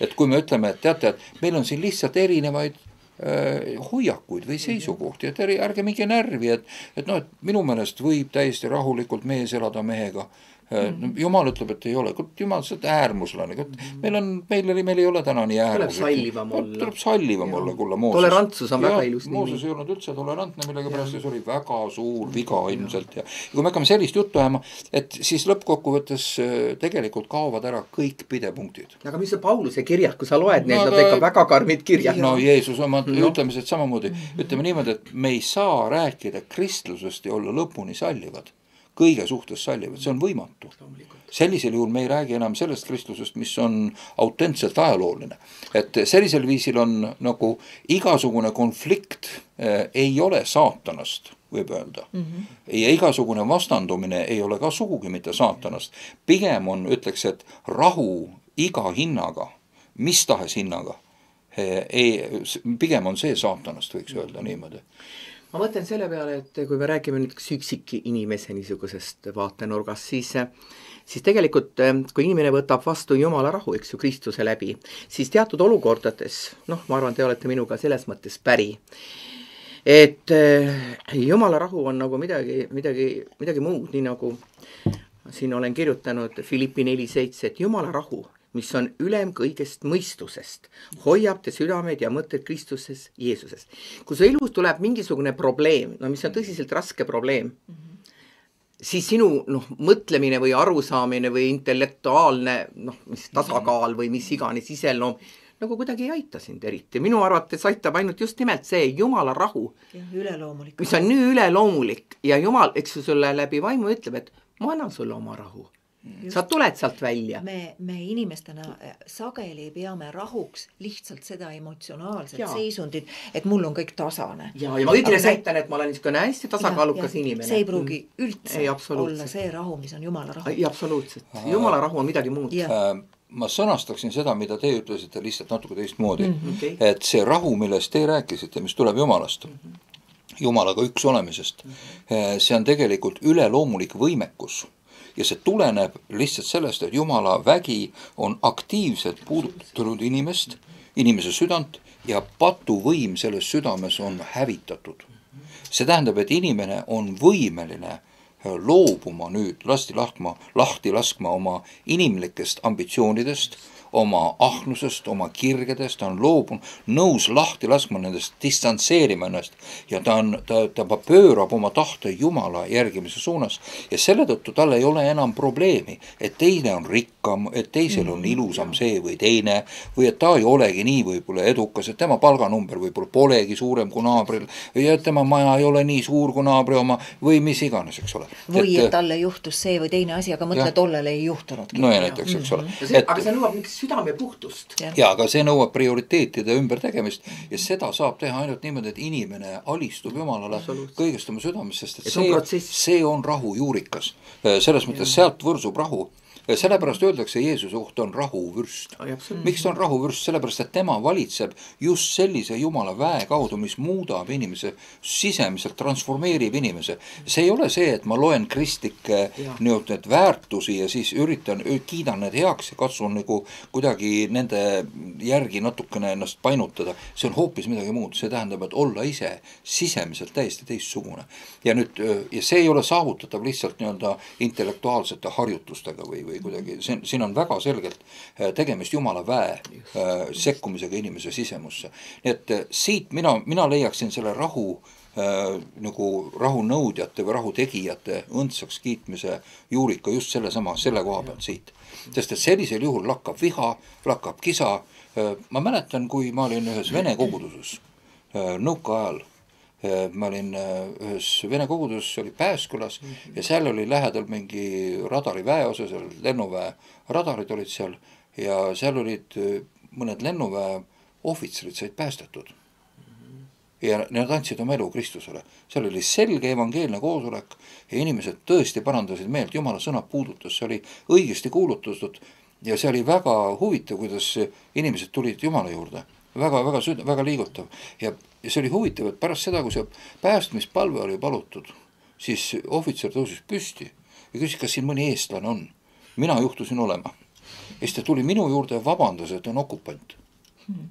Speaker 2: et kui me ütleme, et teate, et meil on siin lihtsalt erinevaid äh, hoiakuid või seisukohti, et ärge minge närvi, et, et noh, et minu meelest võib täiesti rahulikult mees elada mehega Äh, mm. no jumal ütleb, et ei ole, kurat jumal, sa oled äärmuslane, kurat mm. meil on, meil oli, meil ei ole täna nii äärmuslik. tuleb sallivam olla no,. tuleb sallivam olla, kulla Mooses. tolerantsus on ja, väga ilus nimi. Mooses ei olnud üldse tolerantne, millegipärast see oli väga suur viga ilmselt ja, ja kui me hakkame sellist juttu ajama, et siis lõppkokkuvõttes äh, tegelikult kaovad ära kõik pidepunktid.
Speaker 1: aga mis see Pauluse kirjad, kui sa loed neid no,, nad on ikka väga karmid kirjad. no Jeesus
Speaker 2: oma no. ütlemised samamoodi, ütleme niimoodi, et me ei saa rääkida kristlusest ja olla lõpuni sallivad kõige suhtes sallivad, see on võimatu. sellisel juhul me ei räägi enam sellest kristlusest, mis on autentselt ajalooline. et sellisel viisil on nagu igasugune konflikt eh, ei ole saatanast, võib öelda mm. -hmm. ja igasugune vastandumine ei ole ka sugugi mitte saatanast, pigem on, ütleks, et rahu iga hinnaga, mis tahes hinnaga eh,
Speaker 1: ei, pigem on see saatanast, võiks öelda niimoodi ma mõtlen selle peale, et kui me räägime nüüd üksikinimese niisugusest vaatenurgast, siis siis tegelikult, kui inimene võtab vastu Jumala rahu, eks ju, Kristuse läbi, siis teatud olukordades, noh, ma arvan, te olete minuga selles mõttes päri, et eh, Jumala rahu on nagu midagi, midagi, midagi muud, nii nagu siin olen kirjutanud Philippi neli seitse, et Jumala rahu mis on ülem kõigest mõistusest, hoiab te südamed ja mõtted Kristuses Jeesuses. kui su elus tuleb mingisugune probleem, no mis on tõsiselt raske probleem mm, -hmm. siis sinu noh, mõtlemine või arusaamine või intellektuaalne noh, mis tasakaal või mis iganes iseloom no,, nagu kuidagi ei aita sind eriti, minu arvates aitab ainult just nimelt see jumala rahu. mis on nii üleloomulik ja jumal, eks ju sulle läbi vaimu ütleb, et ma annan sulle oma rahu Just. sa tuled sealt välja.
Speaker 3: me, me inimestena äh, sageli peame rahuks lihtsalt seda emotsionaalset ja. seisundit, et mul on kõik tasane. ja, ja ma kõigile sätan,
Speaker 1: et ma olen niisugune hästi tasakaalukas ja, ja. inimene. see ei pruugi
Speaker 3: üldse ei, olla see rahu, mis on jumala rahu. ei,
Speaker 1: absoluutselt. jumala
Speaker 2: rahu on midagi muud. Äh, ma sõnastaksin seda, mida te ütlesite, lihtsalt natuke teistmoodi mm. -hmm. Okay. et see rahu, millest te rääkisite, mis tuleb jumalast mm, -hmm. jumalaga üks olemisest mm, -hmm. see on tegelikult üleloomulik võimekus mm ja see tuleneb lihtsalt sellest, et jumala vägi on aktiivselt puudutanud inimest, inimese südant ja patuvõim selles südames on hävitatud. see tähendab, et inimene on võimeline äh, loobuma nüüd, lasti lahtma, lahti laskma oma inimlikest ambitsioonidest oma ahnusest, oma kirgedest, ta on loobunud, nõus lahti laskma nendest, distantseerima ennast ja ta on, ta, ta pöörab oma tahte Jumala järgimise suunas ja selle tõttu tal ei ole enam probleemi, et teine on rikkam, et teisel on mm. ilusam see või teine või et ta ei olegi nii võib-olla edukas, et tema palganumber võib-olla polegi suurem kui naabril ja tema maja ei ole nii suur kui naabri oma või mis iganes, eks ole. või et, et äh,
Speaker 3: talle juhtus see või teine asi, aga mõtle, tollele ei juhtunudki. no ja näiteks, eks ole. Mhm. aga see nõuab mingit südamepuhtust. ja,
Speaker 2: aga see nõuab prioriteetide ümbertegemist ja seda saab teha ainult niimoodi, et inimene alistub Jumalale kõigest oma südamest, sest et, et see, see on rahu juurikas. selles mõttes ja. sealt võrsub rahu sellepärast öeldakse, Jeesuse oht on rahuvürst. Oh, miks ta on rahuvürst, sellepärast et tema valitseb just sellise jumala väe kaudu, mis muudab inimese sisemiselt, transformeerib inimese. see ei ole see, et ma loen kristlikke nii-öelda neid väärtusi ja siis üritan, kiidan need heaks ja katsun nagu kuidagi nende järgi natukene ennast painutada. see on hoopis midagi muud, see tähendab, et olla ise sisemiselt täiesti teistsugune. ja nüüd, ja see ei ole saavutatav lihtsalt nii-öelda intellektuaalsete harjutustega või, või või kuidagi, siin, siin on väga selgelt äh, tegemist jumala väe äh, sekkumisega inimese sisemusse. nii et äh, siit mina, mina leiaksin selle rahu nagu rahunõudjate või rahutegijate õndsaks kiitmise juurika just sellesama, selle koha pealt siit. sest et sellisel juhul lakkab viha, lakkab kisa, ma mäletan, kui ma olin ühes vene koguduses nõukaajal Äh, ma olin äh, ühes vene koguduses, oli Pääskülas mm -hmm. ja seal oli lähedal mingi radari väeosa, seal lennuväe radarid olid seal ja seal olid äh, mõned lennuväe ohvitserid said päästetud mm. -hmm. ja nad andsid oma elu Kristusele, seal oli selge evangeelne koosolek ja inimesed tõesti parandasid meelt, jumala sõna puudutas, see oli õigesti kuulutatud ja see oli väga huvitav, kuidas inimesed tulid jumala juurde väga-väga süd-, väga liigutav ja, ja see oli huvitav, et pärast seda, kui see päästmispalve oli palutud, siis ohvitser tõusis püsti ja küsis, kas siin mõni eestlane on. mina juhtusin olema. ja siis ta tuli minu juurde ja vabandas, et on okupant. Hmm.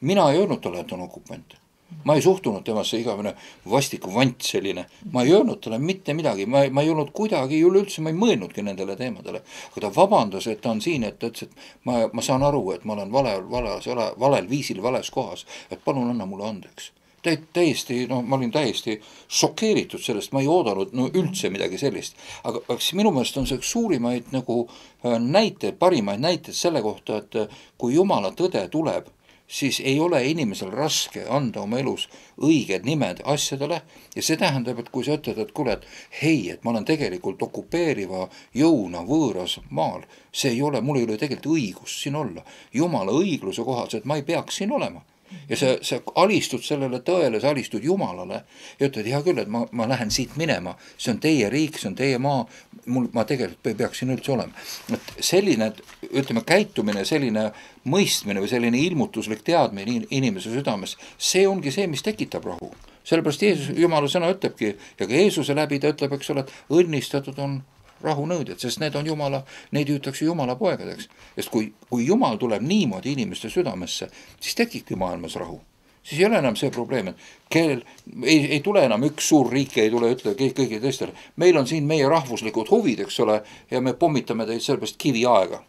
Speaker 2: mina ei öelnud talle, et on okupant ma ei suhtunud temasse igavene vastiku vant selline, ma ei öelnud talle mitte midagi, ma, ma ei olnud kuidagi üleüldse, ma ei mõelnudki nendele teemadele. aga ta vabandas, et ta on siin, et ta ütles, et ma, ma saan aru, et ma olen vale, vales, valel viisil vales kohas, et palun anna mulle andeks täi-, täiesti, no ma olin täiesti šokeeritud sellest, ma ei oodanud no üldse midagi sellist. aga, aga siis minu meelest on see üks suurimaid nagu äh, näiteid, parimaid näiteid selle kohta, et äh, kui jumala tõde tuleb siis ei ole inimesel raske anda oma elus õiged nimed asjadele ja see tähendab, et kui sa ütled, et kuule, et hei, et ma olen tegelikult okupeeriva jõuna võõras maal, see ei ole, mul ei ole tegelikult õigust siin olla. jumala õigluse kohaselt ma ei peaks siin olema ja sa, sa alistud sellele tõele, sa alistud Jumalale ja ütled, hea küll, et ma, ma lähen siit minema, see on teie riik, see on teie maa, mul, ma tegelikult ei peaks siin üldse olema. et selline, ütleme, käitumine, selline mõistmine või selline ilmutuslik teadmine inimese südames, see ongi see, mis tekitab rahu. sellepärast Jeesus, Jumala sõna ütlebki ja ka Jeesuse läbi ta ütleb, eks ole, et õnnistatud on rahunõudjad, sest need on jumala, neid hüütakse jumala poegadeks. sest kui, kui jumal tuleb niimoodi inimeste südamesse, siis tekibki maailmas rahu. siis ei ole enam see probleem, et kellel, ei, ei tule enam üks suur riik, ei tule ütle kõik, kõigile teistele, meil on siin meie rahvuslikud huvid, eks ole, ja me pommitame teid sellepärast kiviaega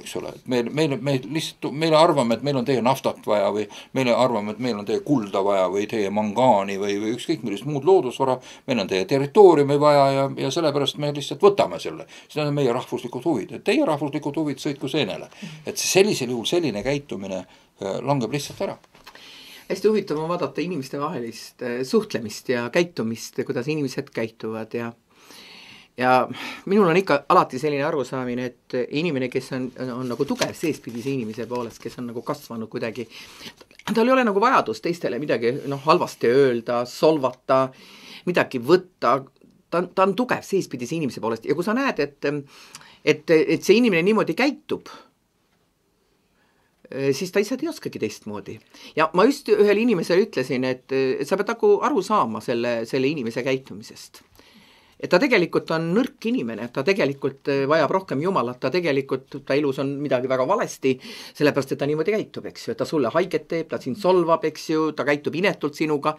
Speaker 2: eks ole, et meil, meil, me lihtsalt, meile arvame, et meil on teie naftat vaja või meile arvame, et meil on teie kulda vaja või teie mangaani või, või ükskõik millist muud loodusvara, meil on teie territooriumi vaja ja, ja sellepärast me lihtsalt võtame selle. see on meie rahvuslikud huvid, et teie rahvuslikud huvid sõitku seenele. et sellisel juhul selline käitumine äh, langeb lihtsalt ära
Speaker 1: hästi huvitav on vaadata inimestevahelist äh, suhtlemist ja käitumist, kuidas inimesed käituvad ja ja minul on ikka alati selline arusaamine, et inimene, kes on, on nagu tugev seespidise inimese poolest, kes on nagu kasvanud kuidagi, tal ei ole nagu vajadust teistele midagi noh, halvasti öelda, solvata, midagi võtta, ta on, ta on tugev seespidise inimese poolest ja kui sa näed, et et, et see inimene niimoodi käitub, eh, siis ta lihtsalt ei oskagi teistmoodi. ja ma just ühele inimesele ütlesin, et sa pead nagu aru saama selle, selle inimese käitumisest et ta tegelikult on nõrk inimene, ta tegelikult eh, vajab rohkem Jumalat, ta tegelikult, ta elus on midagi väga valesti, sellepärast et ta niimoodi käitub, eks ju, et ta sulle haiget teeb, ta sind solvab, eks ju, ta käitub inetult sinuga.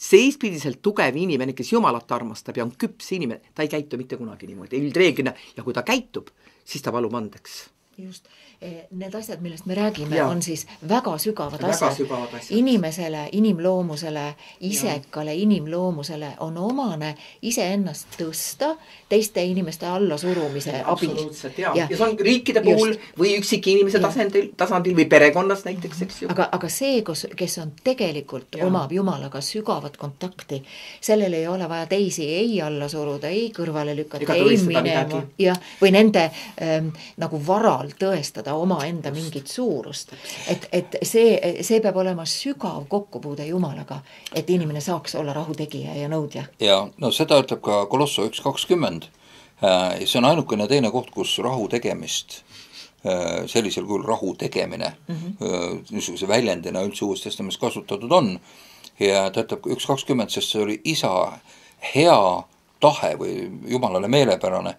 Speaker 1: seespidiselt tugev inimene, kes Jumalat armastab ja on küps inimene, ta ei käitu mitte kunagi niimoodi, üldreeglina, ja kui ta käitub, siis ta palub andeks
Speaker 3: just, eh, need asjad, millest me räägime, on siis väga sügavad väga asjad. sügavad asjad. inimesele, inimloomusele, isekale inimloomusele on omane iseennast tõsta teiste inimeste allasurumise abil. absoluutselt, jaa. ja see on riikide puhul just. või
Speaker 1: üksikinimese tasandil, tasandil või perekonnas näiteks,
Speaker 3: eks ju. aga, aga see, kus, kes on tegelikult, omab Jumalaga sügavat kontakti, sellel ei ole vaja teisi ei alla suruda, ei kõrvale lükata, ei minema, jah, või nende ähm, nagu varal mujal tõestada omaenda mingit suurust. et, et see, see peab olema sügav kokkupuude Jumalaga, et inimene saaks olla rahutegija ja nõudja.
Speaker 2: ja no seda ütleb ka Kolosso üks kakskümmend. Äh, see on ainukene teine koht, kus rahu tegemist äh, sellisel kujul rahu tegemine mm -hmm. niisuguse väljendina üldse Uues Testamentis kasutatud on ja ta ütleb üks kakskümmend, sest see oli isa hea tahe või Jumalale meelepärane,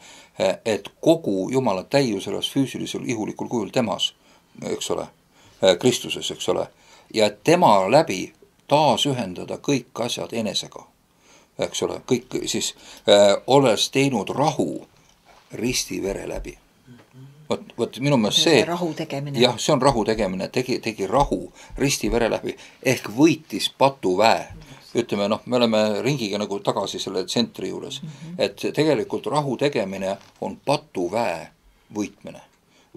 Speaker 2: et kogu Jumala täius elas füüsilisel ihulikul kujul temas, eks ole, Kristuses, eks ole, ja et tema läbi taasühendada kõik asjad enesega, eks ole, kõik siis öö, eh, olles teinud rahu risti vere läbi vot, vot minu meelest see, see rahu
Speaker 3: tegemine. jah,
Speaker 2: see on rahu tegemine, tegi, tegi rahu risti vere läbi ehk võitis patuväe mm ütleme noh, me oleme ringiga nagu tagasi selle tsentri juures mm, -hmm. et tegelikult rahu tegemine on patuväe võitmine,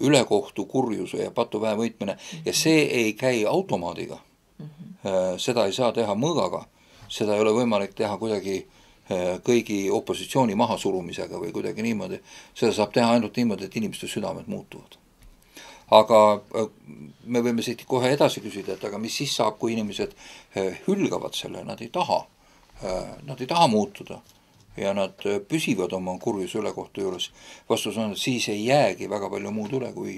Speaker 2: ülekohtu, kurjuse ja patuväe võitmine mm -hmm. ja mhm. see ei käi automaadiga mm. -hmm. seda ei saa teha mõõgaga, seda ei ole võimalik teha kuidagi äh, kõigi opositsiooni mahasurumisega või kuidagi niimoodi, seda saab teha ainult niimoodi, et inimeste südamed muutuvad aga äh, me võime siit kohe edasi küsida, et aga mis siis saab, kui inimesed äh, hülgavad selle, nad ei taha, äh, nad ei taha muutuda ja nad püsivad oma kurjuse ülekohtu juures. vastus on, et siis ei jäägi väga palju muud üle, kui,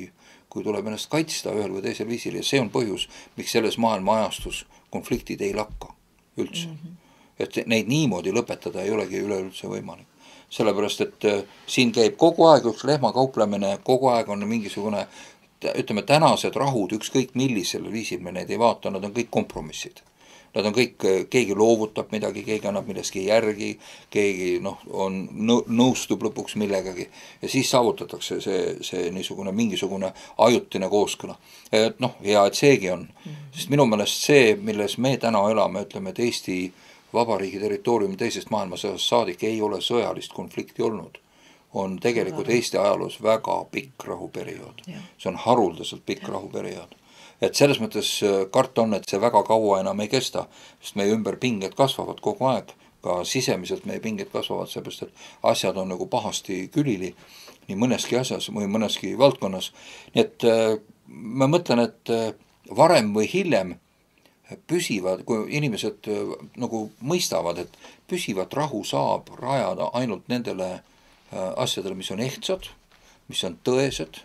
Speaker 2: kui tuleb ennast kaitsta ühel või teisel viisil ja see on põhjus, miks selles maailma ajastus konfliktid ei lakka üldse mm. -hmm. et neid niimoodi lõpetada ei olegi üleüldse võimalik sellepärast et siin käib kogu aeg üks lehmakauplemine, kogu aeg on mingisugune ütleme, tänased rahud, ükskõik millisel viisil me neid ei vaata, nad on kõik kompromissid. Nad on kõik, keegi loovutab midagi, keegi annab millestki järgi, keegi noh, on, nõustub lõpuks millegagi ja siis saavutatakse see, see niisugune mingisugune ajutine kooskõla. et noh, hea, et seegi on mm, -hmm. sest minu meelest see, milles me täna elame, ütleme, et Eesti Vabariigi territooriumi teisest maailmasõjast saadik ei ole sõjalist konflikti olnud on tegelikult Eesti ajaloos väga pikk rahuperiood. see on haruldaselt pikk rahuperiood. et selles mõttes äh, karta on, et see väga kaua enam ei kesta, sest meie ümber pinged kasvavad kogu aeg, ka sisemiselt meie pinged kasvavad, sellepärast et asjad on nagu pahasti külili nii mõneski asjas või mõneski valdkonnas. nii et äh, ma mõtlen, et äh, varem või hiljem püsivad, kui inimesed nagu mõistavad, et püsivat rahu saab rajada ainult nendele äh, Äh, asjadele, mis on ehtsad, mis on tõesed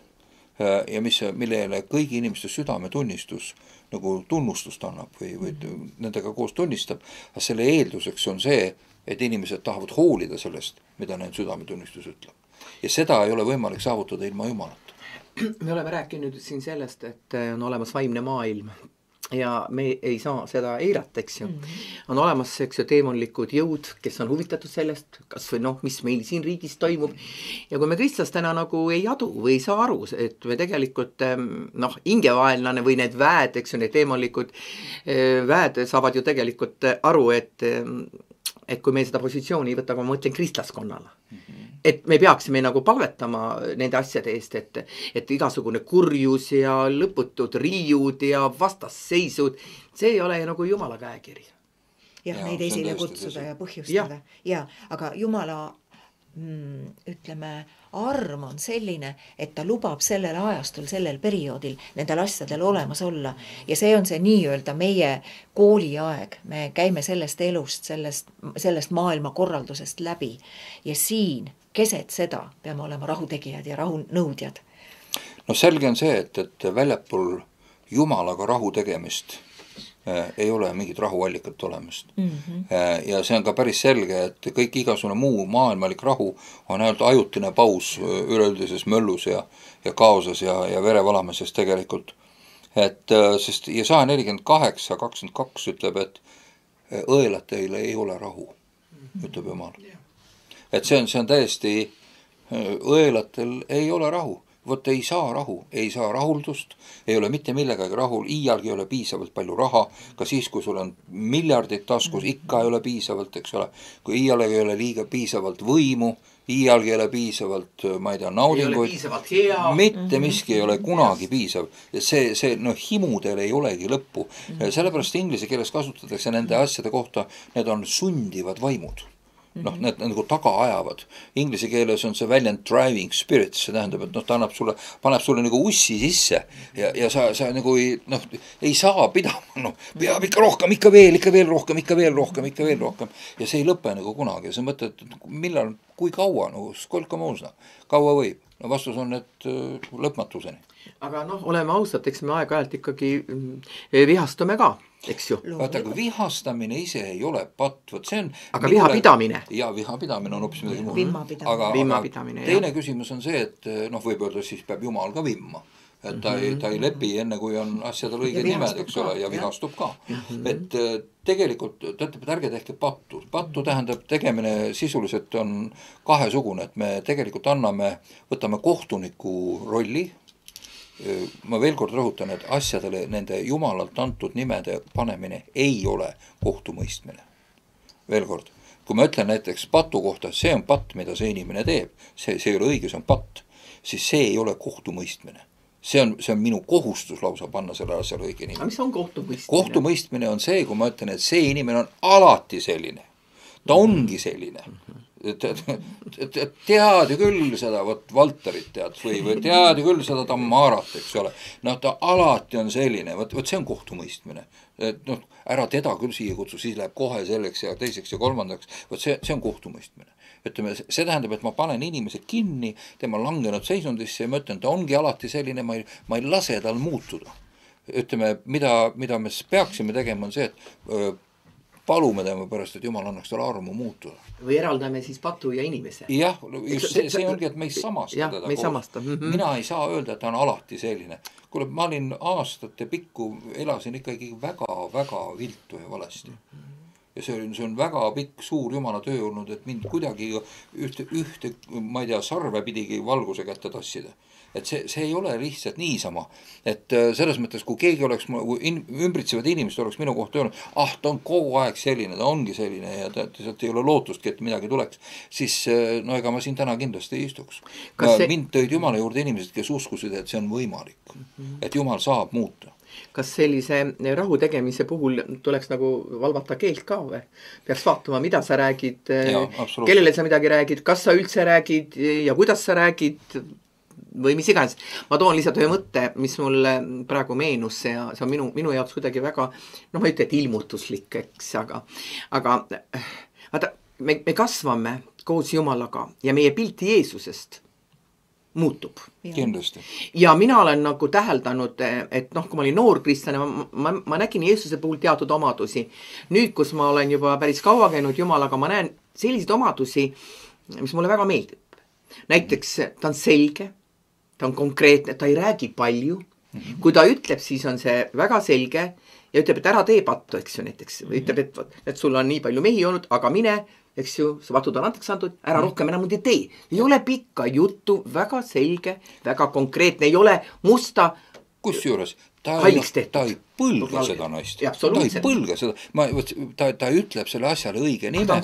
Speaker 2: äh, ja mis, millele kõigi inimeste südametunnistus nagu tunnustust annab või, või mhm. nendega koos tunnistab, aga selle eelduseks on see, et inimesed tahavad hoolida sellest, mida nende südametunnistus ütleb. ja seda ei ole võimalik saavutada ilma Jumalata.
Speaker 1: me oleme rääkinud siin sellest, et äh, on olemas vaimne maailm ja me ei saa seda eirata, eks ju mm. -hmm. on olemas, eks ju, teemantlikud jõud, kes on huvitatud sellest, kas või noh, mis meil siin riigis toimub. ja kui me kristlastena nagu ei adu või ei saa aru, et me tegelikult ehm, noh, hingevaenlane või need väed, eks ju, need teemantlikud ehm, väed saavad ju tegelikult aru, et ehm, et kui me seda positsiooni ei võta, aga ma mõtlen kristlaskonnana mm. -hmm. et me peaksime nagu palvetama nende asjade eest, et, et igasugune kurjus ja lõputud riiud ja vastasseisud, see ei ole ju nagu jumala käekiri. jah ja,, neid esile kutsuda tõesti. ja põhjustada ja,
Speaker 3: ja, aga jumala mm, ütleme arm on selline, et ta lubab sellel ajastul, sellel perioodil nendel asjadel olemas olla ja see on see nii-öelda meie kooliaeg, me käime sellest elust, sellest, sellest maailmakorraldusest läbi ja siin keset seda peame olema rahutegijad ja rahunõudjad.
Speaker 2: no selge on see, et, et väljapool jumalaga rahu tegemist Äh, ei ole mingit rahuallikat olemast mm. -hmm. Äh, ja see on ka päris selge, et kõik igasugune muu maailmalik rahu on ainult ajutine paus äh, üleüldises möllus ja, ja kaoses ja, ja verevalamises tegelikult. et sest ja saja nelikümmend kaheksa, kakskümmend kaks ütleb, et õelatel ei ole rahu, ütleb Jumal. et see on, see on täiesti, õelatel ei ole rahu vot ei saa rahu, ei saa rahuldust, ei ole mitte millegagi rahul, iialgi ei ole piisavalt palju raha, ka siis, kui sul on miljardid taskus, ikka ei ole piisavalt, eks ole, kui iialgi ei ole liiga piisavalt võimu, iialgi ei ole piisavalt, äh, ma ei tea, naudinguid, mitte mhm. miski ei ole mhm. kunagi piisav. see, see, noh, himudel ei olegi lõppu. Mhm. sellepärast inglise keeles kasutatakse nende asjade kohta, need on sundivad vaimud noh, need nagu taga ajavad. Inglise keeles on see väljend driving spirits, see tähendab, et noh, ta annab sulle, paneb sulle nagu ussi sisse ja, ja sa, sa nagu ei noh, ei saa pidama, noh, peab ikka rohkem, ikka veel, ikka veel rohkem, ikka veel rohkem, ikka veel rohkem ja see ei lõpe nagu kunagi ja sa mõtled, et millal, kui kaua nagu, skolka možna, kaua võib? no vastus on, et äh,
Speaker 1: lõpmatuseni. aga noh, oleme ausad, eks me aeg-ajalt ikkagi mm, eh, vihastame ka eks ju. vaata, aga vihastamine ise ei ole patt, vot see on. aga viha ole... pidamine. ja
Speaker 2: viha pidamine on hoopis midagi muud. aga, aga teine jah. küsimus on see, et eh, noh, võib öelda siis peab jumal ka vimma et ta mm -hmm. ei, ta ei mhm. lepi enne, kui on asjadel õiged nimed, eks ole, ja vihastub ka mm. -hmm. et eh, tegelikult ta ütleb, et ärge tehke pattu. pattu tähendab, tegemine sisuliselt on kahesugune, et me tegelikult anname, võtame kohtuniku rolli ma veel kord rõhutan, et asjadele nende jumalalt antud nimede panemine ei ole kohtumõistmine. veel kord, kui ma ütlen näiteks patu kohta, see on patt, mida see inimene teeb, see, see ei ole õige, see on patt, siis see ei ole kohtumõistmine see on, see on minu kohustus lausa panna sellele asjale õige nimi. aga
Speaker 1: mis on kohtumõistmine?
Speaker 2: kohtumõistmine on see, kui ma ütlen, et see inimene on alati selline. ta ongi selline. Mhm tead ju küll seda, vot Valterit tead või, või tead ju küll seda Tamarat, eks ole. noh, ta alati on selline, vot, vot see on kohtumõistmine. et noh, ära teda küll siia kutsu, siis läheb kohe selleks ja teiseks ja kolmandaks, vot see, see on kohtumõistmine ütleme, see tähendab, et ma panen inimese kinni, tema langenud seisundisse ja ma ütlen, ta ongi alati selline, ma ei, ma ei lase tal muutuda. ütleme, mida, mida me siis peaksime tegema, on see, et öö, palume tema pärast, et jumal annaks talle armu muutuda.
Speaker 1: või eraldame siis patu ja inimese. jah, just see, see ongi, et me ei samasta ja, teda. me ei samasta mm. -hmm. mina ei saa
Speaker 2: öelda, et ta on alati selline. kuule, ma olin aastate pikku, elasin ikkagi väga-väga viltu ja valesti mm. -hmm ja see on, see on väga pikk suur jumala töö olnud, et mind kuidagi ühte, ühte, ma ei tea, sarve pidigi valguse kätte tassida mm et see, see ei ole lihtsalt niisama. et äh, selles mõttes, kui keegi oleks, kui ümbritsevad inimesed oleks minu kohta öelnud, ah, ta on kogu aeg selline, ta ongi selline ja ta, sealt ei ole lootustki, et midagi tuleks, siis äh, no ega ma siin täna kindlasti ei istuks. See... mind tõid Jumala juurde inimesed, kes uskusid, et see on võimalik mm, -hmm. et Jumal saab muuta
Speaker 1: kas sellise rahu tegemise puhul tuleks nagu valvata keelt ka või? peaks vaatama, mida sa räägid, äh, kellele sa midagi räägid, kas sa üldse räägid ja kuidas sa räägid, või mis iganes. ma toon lihtsalt ühe mõtte, mis mulle praegu meenus ja see on minu, minu jaoks kuidagi väga, no ma ei ütle, et ilmutuslik, eks, aga, aga äh, vaata, me, me kasvame koos Jumalaga ja meie pilt Jeesusest muutub. kindlasti. ja mina olen nagu täheldanud, et noh, kui ma olin noor kristlane, ma, ma, ma nägin Jeesuse puhul teatud omadusi. nüüd, kus ma olen juba päris kaua käinud Jumalaga, ma näen selliseid omadusi, mis mulle väga meeldib. näiteks ta on selge ta on konkreetne, ta ei räägi palju mm. -hmm. kui ta ütleb, siis on see väga selge ja ütleb, et ära tee pattu, eks ju, näiteks või ütleb, et vot, et sul on nii palju mehi olnud, aga mine, eks ju, su vatud on andeks antud, ära mm -hmm. rohkem enam muud ei tee. ei ole pikka juttu, väga selge, väga konkreetne, ei ole musta. kusjuures ta, ta ei põlga seda naist, ta
Speaker 2: ei põlga seda, ma, ta, ta ütleb selle asjale õige nime,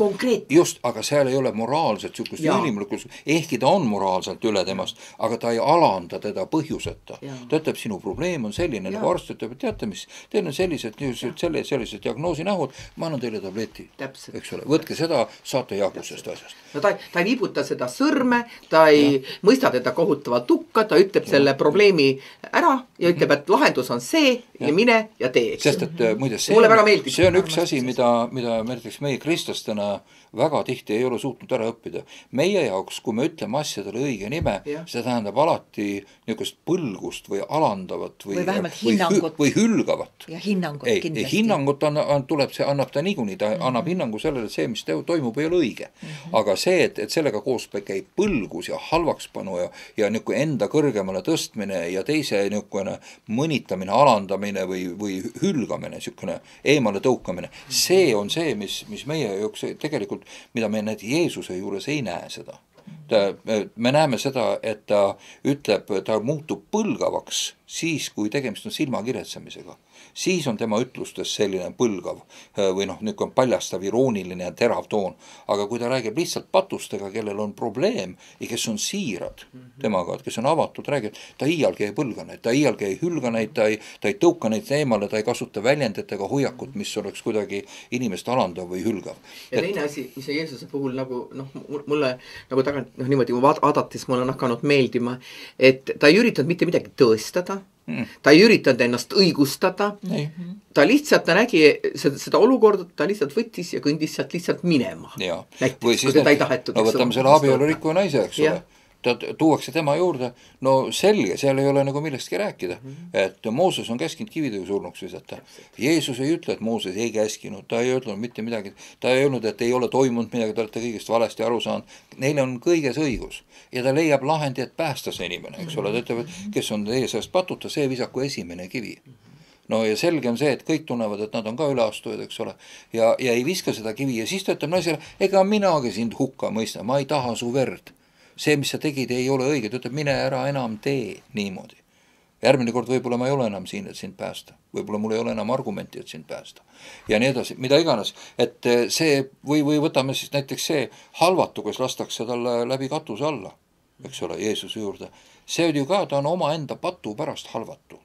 Speaker 2: just, aga seal ei ole moraalset niisugust ülimlikkust, ehkki ta on moraalselt üle temast, aga ta ei alanda teda põhjuseta. ta ütleb, sinu probleem on selline, nagu arst ütleb, et teate mis, teil on sellised, niisugused, selle, sellised diagnoosi nähud, ma annan teile tableti, eks ole, võtke seda, saate jagu sellest
Speaker 1: asjast. no ta, ta ei viibuta seda sõrme, ta ei ja. mõista teda kohutavalt hukka, ta ütleb ja. selle probleemi ära ja ütleb, et lahendus on see ja, ja mine mine ja tee. sest et äh, muide, see,
Speaker 2: see on üks asi, mida, mida näiteks meie kristlastena väga tihti ei ole suutnud ära õppida. meie jaoks, kui me ütleme asjadele õige nime, see tähendab alati niisugust põlgust või alandavat või või vähemalt hinnangut. või hülgavat. ja hinnangut ei, kindlasti. hinnangut on, on, tuleb, see annab ta niikuinii, ta mm -hmm. annab hinnangu sellele, et see, mis te, toimub, ei ole õige mm. -hmm. aga see, et, et sellega koos käib põlgus ja halvakspanu ja, ja niisugune enda kõrgemale tõstmine ja teise niisugune mõnitamine, alandamine või, või hülgamine, niisugune eemale tõukamine, see mhm. on see, mis, mis meie jaoks tegelikult mida me näed Jeesuse juures ei näe seda. ta, me näeme seda, et ta ütleb, ta muutub põlgavaks siis, kui tegemist on silmakirjetsemisega siis on tema ütlustes selline põlgav äh, või noh, niisugune paljastav, irooniline ja terav toon. aga kui ta räägib lihtsalt patustega, kellel on probleem ja kes on siirad mm -hmm. temaga, et kes on avatud, räägivad, ta iialgi ei põlga neid, ta iialgi ei hülga neid, ta ei, ta ei tõuka neid eemale, ta ei kasuta väljendit ega hoiakut, mis oleks kuidagi inimest alandav või hülgav. ja et... teine
Speaker 1: asi, mis Jeesuse puhul nagu noh, mulle nagu tagant noh, niimoodi vaadates mulle on hakanud meeldima, et ta ei üritanud mitte midagi tõestada Mm. ta ei üritanud ennast õigustada, ta lihtsalt, ta nägi seda, seda olukorda, ta lihtsalt võttis ja kõndis sealt lihtsalt minema.
Speaker 2: näiteks, kui teda ei tahetud. no võtame selle abielurikkuja naise, eks ole
Speaker 1: ta tuuakse tema juurde, no selge,
Speaker 2: seal ei ole nagu millestki rääkida mm. -hmm. et Mooses on käskinud kividega surnuks visata. Jeesus ei ütle, et Mooses ei käskinud, ta ei öelnud mitte midagi, ta ei öelnud, et ei ole toimunud midagi, te olete kõigest valesti aru saanud. Neil on kõiges õigus ja ta leiab lahendi, et päästa see inimene, eks ole, ta ütleb, et mhm. kes on teie seast patuta, see visaku esimene kivi no ja selge on see, et kõik tunnevad, et nad on ka üleastujad, eks ole, ja, ja ei viska seda kivi ja siis ta ütleb naisele, ega minagi sind hukka mõista, ma ei taha su verd see, mis sa tegid, ei ole õige, ta ütleb, mine ära enam tee niimoodi. järgmine kord võib-olla ma ei ole enam siin, et sind päästa, võib-olla mul ei ole enam argumenti, et sind päästa ja nii edasi, mida iganes, et eh, see või, või võtame siis näiteks see halvatu, kes lastakse talle läbi katuse alla, eks ole, Jeesuse juurde, see oli ju ka, ta on omaenda patu pärast halvatu.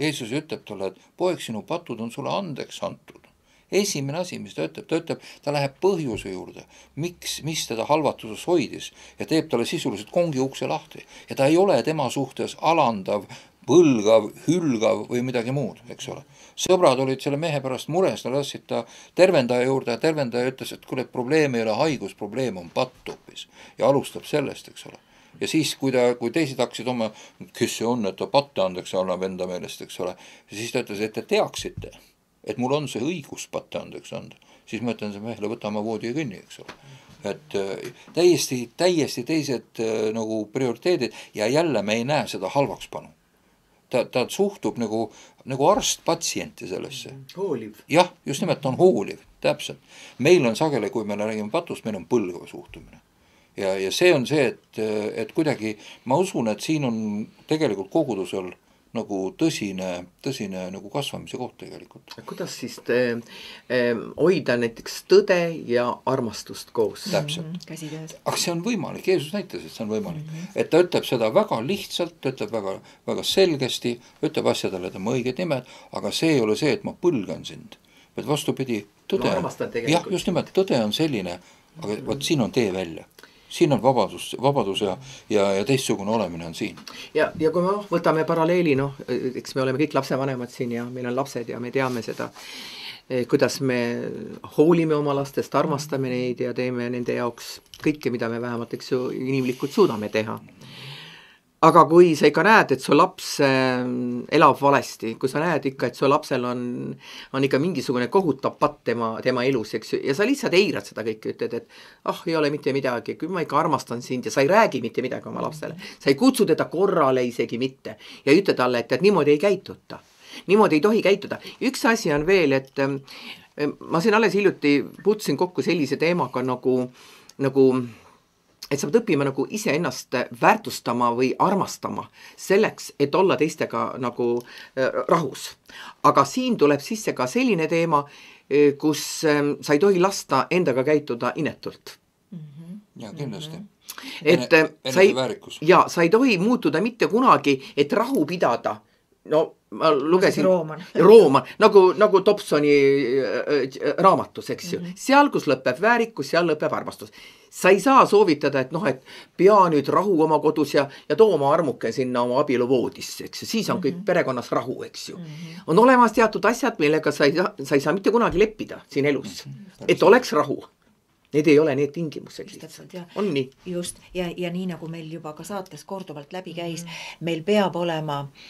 Speaker 2: Jeesus ütleb talle, et poeg, sinu patud on sulle andeks antud esimene asi, mis ta ütleb, ta ütleb, ta läheb põhjuse juurde, miks, mis teda halvatuses hoidis ja teeb talle sisuliselt kongi ukse lahti ja ta ei ole tema suhtes alandav, põlgav, hülgav või midagi muud, eks ole. sõbrad olid selle mehe pärast mures, nad lasid ta tervendaja juurde ja tervendaja ütles, et kuule, probleem ei ole haigus, probleem on patt hoopis ja alustab sellest, eks ole ja siis, kui ta, kui teised hakkasid oma, kes see on, et ta patte andeks annab enda meelest, eks ole, siis ta ütles, et te teaksite et mul on see õigus patte andeks anda, siis ma ütlen mehele, võta oma voodi ja kõnni, eks ole. et äh, täiesti, täiesti teised äh, nagu prioriteedid ja jälle me ei näe seda halvaks panu. ta, ta suhtub nagu, nagu arst patsienti sellesse. Mhm. hooliv. jah, just nimelt, ta on hooliv, täpselt. meil on sageli, kui me räägime patust, meil on põlgav suhtumine ja, ja see on see, et, et kuidagi ma usun, et siin on
Speaker 1: tegelikult kogudusel äh, nagu tõsine, tõsine nagu kasvamise koht tegelikult. kuidas siis te, eh, hoida näiteks tõde ja armastust koos? täpselt mm.
Speaker 3: -hmm, käsitöös.
Speaker 1: aga see on võimalik, Jeesus näitas, et see on võimalik mm. -hmm. et ta ütleb seda väga lihtsalt, ta ütleb
Speaker 2: väga, väga selgesti, ütleb asjadele tema õiged nimed, aga see ei ole see, et ma põlgan sind. vaid vastupidi, tõde no,, jah, just nimelt, tõde on selline, aga mm -hmm. vot siin on tee välja siin on vabadus, vabadus ja, ja, ja teistsugune olemine on siin.
Speaker 1: ja, ja kui me noh, võtame paralleeli, noh, eks me oleme kõik lapsevanemad siin ja meil on lapsed ja me teame seda, kuidas me hoolime oma lastest, armastame neid ja teeme nende jaoks kõike, mida me vähemalt, eks ju, inimlikult suudame teha aga kui sa ikka näed, et su laps ähm, elab valesti, kui sa näed ikka, et su lapsel on, on ikka mingisugune kohutav patt tema, tema elus, eks ju, ja sa lihtsalt eirad seda kõike, ütled, et ah oh,, ei ole mitte midagi, küll ma ikka armastan sind ja sa ei räägi mitte midagi oma lapsele. sa ei kutsu teda korrale isegi mitte ja ei ütle talle, et, et niimoodi ei käituta. niimoodi ei tohi käituda. üks asi on veel, et ähm, ma siin alles hiljuti puutusin kokku sellise teemaga nagu, nagu et sa pead õppima nagu iseennast väärtustama või armastama selleks, et olla teistega nagu äh, rahus. aga siin tuleb sisse ka selline teema, äh, kus ähm, sa ei tohi lasta endaga käituda inetult
Speaker 2: mm. -hmm. ja kindlasti mm. -hmm et äh, sa ei,
Speaker 1: ja sa ei tohi muutuda mitte kunagi, et rahu pidada no ma lugesin Rooman, [laughs] Rooman, nagu, nagu Dobsoni äh, äh, äh, raamatus, eks ju mm. -hmm. seal, kus lõpeb väärikus, seal lõpeb armastus. sa ei saa soovitada, et noh, et pea nüüd rahu oma kodus ja, ja too oma armuke sinna oma abieluvoodisse, eks ju, siis on mm -hmm. kõik mhm. perekonnas rahu, eks ju mm. -hmm. on olemas teatud asjad, millega sa ei saa, sa ei saa mitte kunagi leppida siin elus mm, -hmm. et oleks rahu Need ei ole need tingimused
Speaker 3: lihtsalt. on nii? just, ja, ja nii, nagu meil juba ka saates korduvalt läbi mhm. käis mm, -hmm. meil peab olema äh,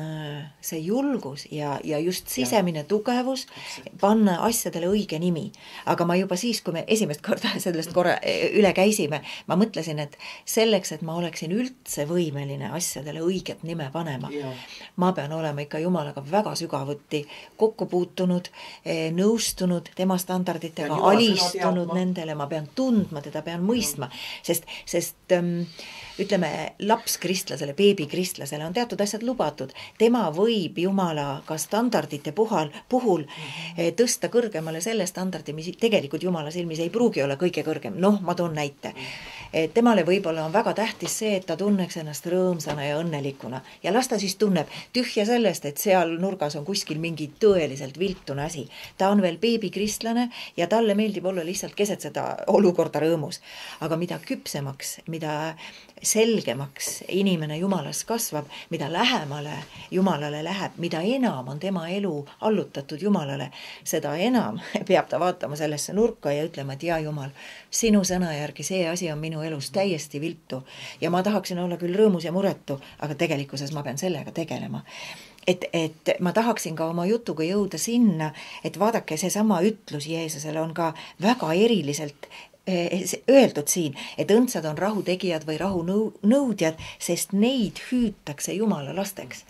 Speaker 3: Äh, see julgus ja, ja just sisemine ja. tugevus panna asjadele õige nimi. aga ma juba siis, kui me esimest korda [laughs] sellest korra äh, üle käisime, ma mõtlesin, et selleks, et ma oleksin üldse võimeline asjadele õiget nime panema, ma pean olema ikka jumalaga väga sügavuti kokku puutunud, eh, nõustunud tema standarditega, alistunud nendele, ma pean tundma teda, pean mõistma, sest, sest ähm, ütleme, lapskristlasele, beebikristlasele on teatud asjad lubatud, tema võib Jumala ka standardite puhal, puhul eh, tõsta kõrgemale selle standardi, mis tegelikult Jumala silmis ei pruugi olla kõige kõrgem, noh, ma toon näite et temale võib-olla on väga tähtis see, et ta tunneks ennast rõõmsana ja õnnelikuna ja las ta siis tunneb tühja sellest, et seal nurgas on kuskil mingi tõeliselt viltune asi. ta on veel beebikristlane ja talle meeldib olla lihtsalt keset seda olukorda rõõmus. aga mida küpsemaks, mida selgemaks inimene Jumalas kasvab, mida lähemale Jumalale läheb, mida enam on tema elu allutatud Jumalale, seda enam [laughs] peab ta vaatama sellesse nurka ja ütlema, et ja Jumal, sinu sõna järgi see asi on minu elus täiesti viltu ja ma tahaksin olla küll rõõmus ja muretu, aga tegelikkuses ma pean sellega tegelema et, et ma tahaksin ka oma jutuga jõuda sinna, et vaadake, seesama ütlus Jeesusele on ka väga eriliselt e, e, öeldud siin, et õndsad on rahutegijad või rahunõudjad, sest neid hüütakse Jumala lasteks.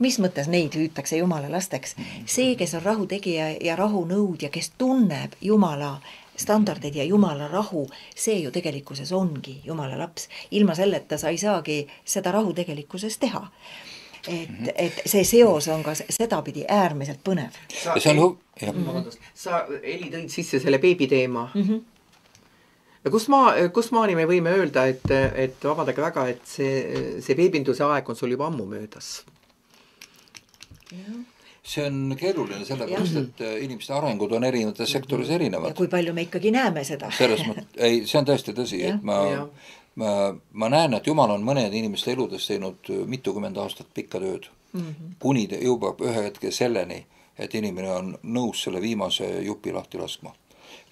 Speaker 3: mis mõttes neid hüütakse Jumala lasteks? Mhm. see, kes on rahutegija ja rahunõudja, kes tunneb Jumala äh, standardid ja Jumala rahu, see ju tegelikkuses ongi Jumala laps. ilma selleta sa ei saagi seda rahu tegelikkuses teha. et, mhm. et see seos on ka sedapidi äärmiselt põnev. sa, see on hu-,
Speaker 1: jah. Mm-hmm. vabandust, sa, Heli, tõid sisse selle beebiteema
Speaker 3: mm. -hmm kus ma,
Speaker 1: kus maani me võime öelda, et, et vabandage väga, et see, see beebinduse aeg on sul juba ammu möödas? jah see on keeruline, sellepärast et äh,
Speaker 2: inimeste arengud on erinevates mhm. sektoris erinevad.
Speaker 3: kui palju me ikkagi näeme seda? selles
Speaker 2: mõttes, [laughs] ei, see on täiesti tõsi, et ma ja. ma, ma näen, et jumal on mõnede inimeste eludes teinud äh, mitukümmend aastat pikka tööd mm, -hmm. kuni ta jõuab ühe hetke selleni, et inimene on nõus selle viimase jupi lahti laskma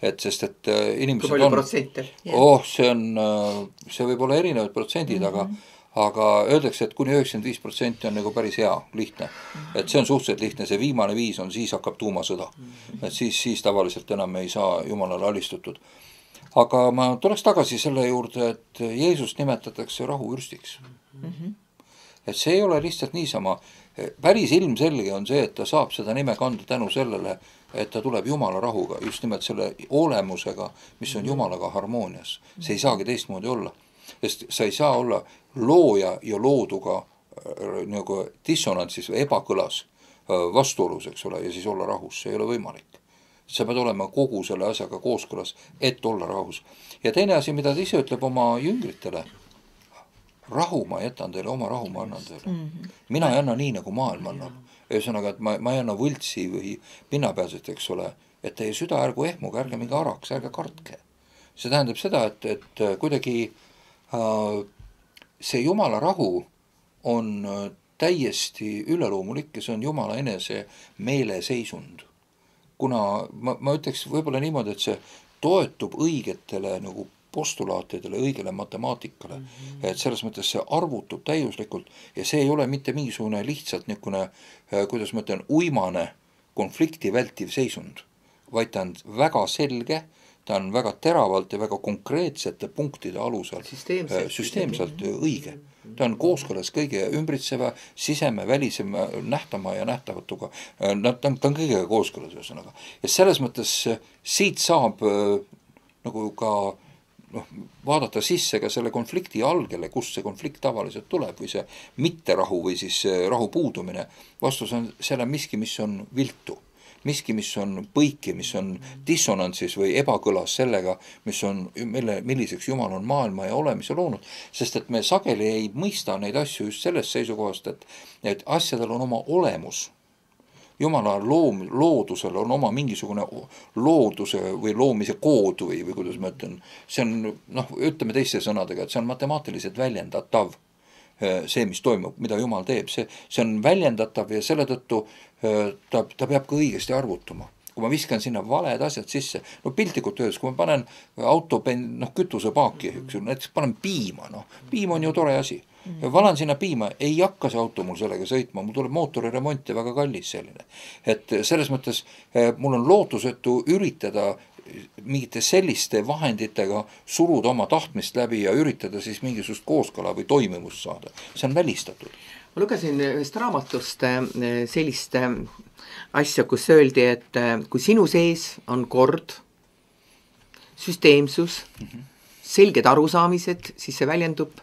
Speaker 2: et sest, et äh, inimesed on, oh, see on, see võib olla erinevad protsendid mm, -hmm. aga mhm aga öeldakse, et kuni üheksakümmend viis protsenti on nagu päris hea, lihtne. et see on suhteliselt lihtne, see viimane viis on, siis hakkab tuumasõda. et siis, siis tavaliselt enam ei saa jumalale alistutud. aga ma tuleks tagasi selle juurde, et Jeesust nimetatakse rahuvürstiks mm. -hmm. et see ei ole lihtsalt niisama, päris ilmselge on see, et ta saab seda nime kanda tänu sellele, et ta tuleb Jumala rahuga, just nimelt selle olemusega, mis on Jumalaga harmoonias. see ei saagi teistmoodi olla sest sa ei saa olla looja ja looduga äh, nagu dissonantsis või ebakõlas, äh, vastuolus, eks ole, ja siis olla rahus, see ei ole võimalik. sa pead olema kogu selle asjaga kooskõlas, et olla rahus. ja teine asi, mida ta ise ütleb oma jüngritele, rahu ma jätan teile, oma rahu ma annan teile mm. -hmm. mina ei anna nii, nagu maailm annab. ühesõnaga, et ma, ma ei anna võltsi või pinnapealset, eks ole, et teie süda ärgu ehmuge, ärge minge araks, ärge kartke. see tähendab seda, et, et kuidagi äh, see Jumala rahu on äh, täiesti üleloomulik ja see on Jumala enese meeleseisund. kuna ma, ma ütleks võib-olla niimoodi, et see toetub õigetele nagu postulaatidele, õigele matemaatikale mm. -hmm. et selles mõttes see arvutub täiuslikult ja see ei ole mitte mingisugune lihtsalt niisugune, äh, kuidas ma ütlen, uimane konflikti vältiv seisund, vaid ta on väga selge ta on väga teravalt ja väga konkreetsete punktide alusel süsteemselt, äh, süsteemselt õige. ta on kooskõlas kõige ümbritseva, siseme, välisema, nähtama ja nähtamatuga. Äh, no ta on, ta on kõigega kooskõlas, ühesõnaga. ja selles mõttes äh, siit saab nagu ka noh, vaadata sisse ka selle konflikti algele, kust see konflikt tavaliselt tuleb või see mitterahu või siis rahu puudumine. vastus on, seal on miski, mis on viltu miski, mis on põiki, mis on dissonantsis või ebakõlas sellega, mis on, mille, milliseks Jumal on maailma ja olemise loonud, sest et me sageli ei mõista neid asju just sellest seisukohast, et, et asjadel on oma olemus jumala loom, loodusel on oma mingisugune looduse või loomise kood või, või kuidas ma ütlen, see on noh, ütleme teiste sõnadega, et see on matemaatiliselt väljendatav Äh, see, mis toimub, mida jumal teeb, see, see on väljendatav ja selle tõttu äh, ta, ta peab ka õigesti arvutama kui ma viskan sinna valed asjad sisse, no piltlikult öeldes, kui ma panen auto pen-, noh, kütusepaaki, eks ju, näiteks panen piima, noh, piim on ju tore asi. valan sinna piima, ei hakka see auto mul sellega sõitma, mul tuleb mootori remont ja väga kallis selline. et selles mõttes äh, mul on lootusetu üritada mingite selliste vahenditega suruda oma tahtmist läbi ja üritada siis mingisugust kooskõla või toimivust saada, see on välistatud. ma
Speaker 1: lugesin ühest raamatust äh, sellist äh, asja, kus öeldi, et äh, kui sinu sees on kord, süsteemsus mm, -hmm. selged arusaamised, siis see väljendub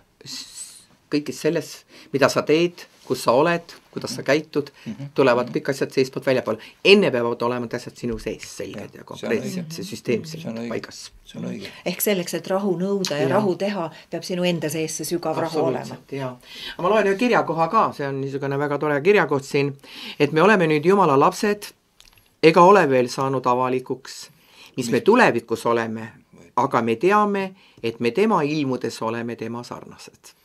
Speaker 1: kõiges selles, mida sa teed kus sa oled, kuidas sa käitud mm, -hmm. tulevad kõik asjad seestpoolt väljapoole. enne peavad olema need asjad sinu sees selged ja, ja konkreetsed, see süsteemselt paigas.
Speaker 3: ehk selleks, et rahu nõuda ja, ja rahu teha, peab sinu enda sees see sügav rahu olema. jaa, aga ma loen ühe kirjakoha ka,
Speaker 1: see on niisugune väga tore kirjakoht siin, et me oleme nüüd Jumala lapsed ega ole veel saanud avalikuks, mis me tulevikus oleme, aga me teame, et me tema ilmudes oleme tema sarnased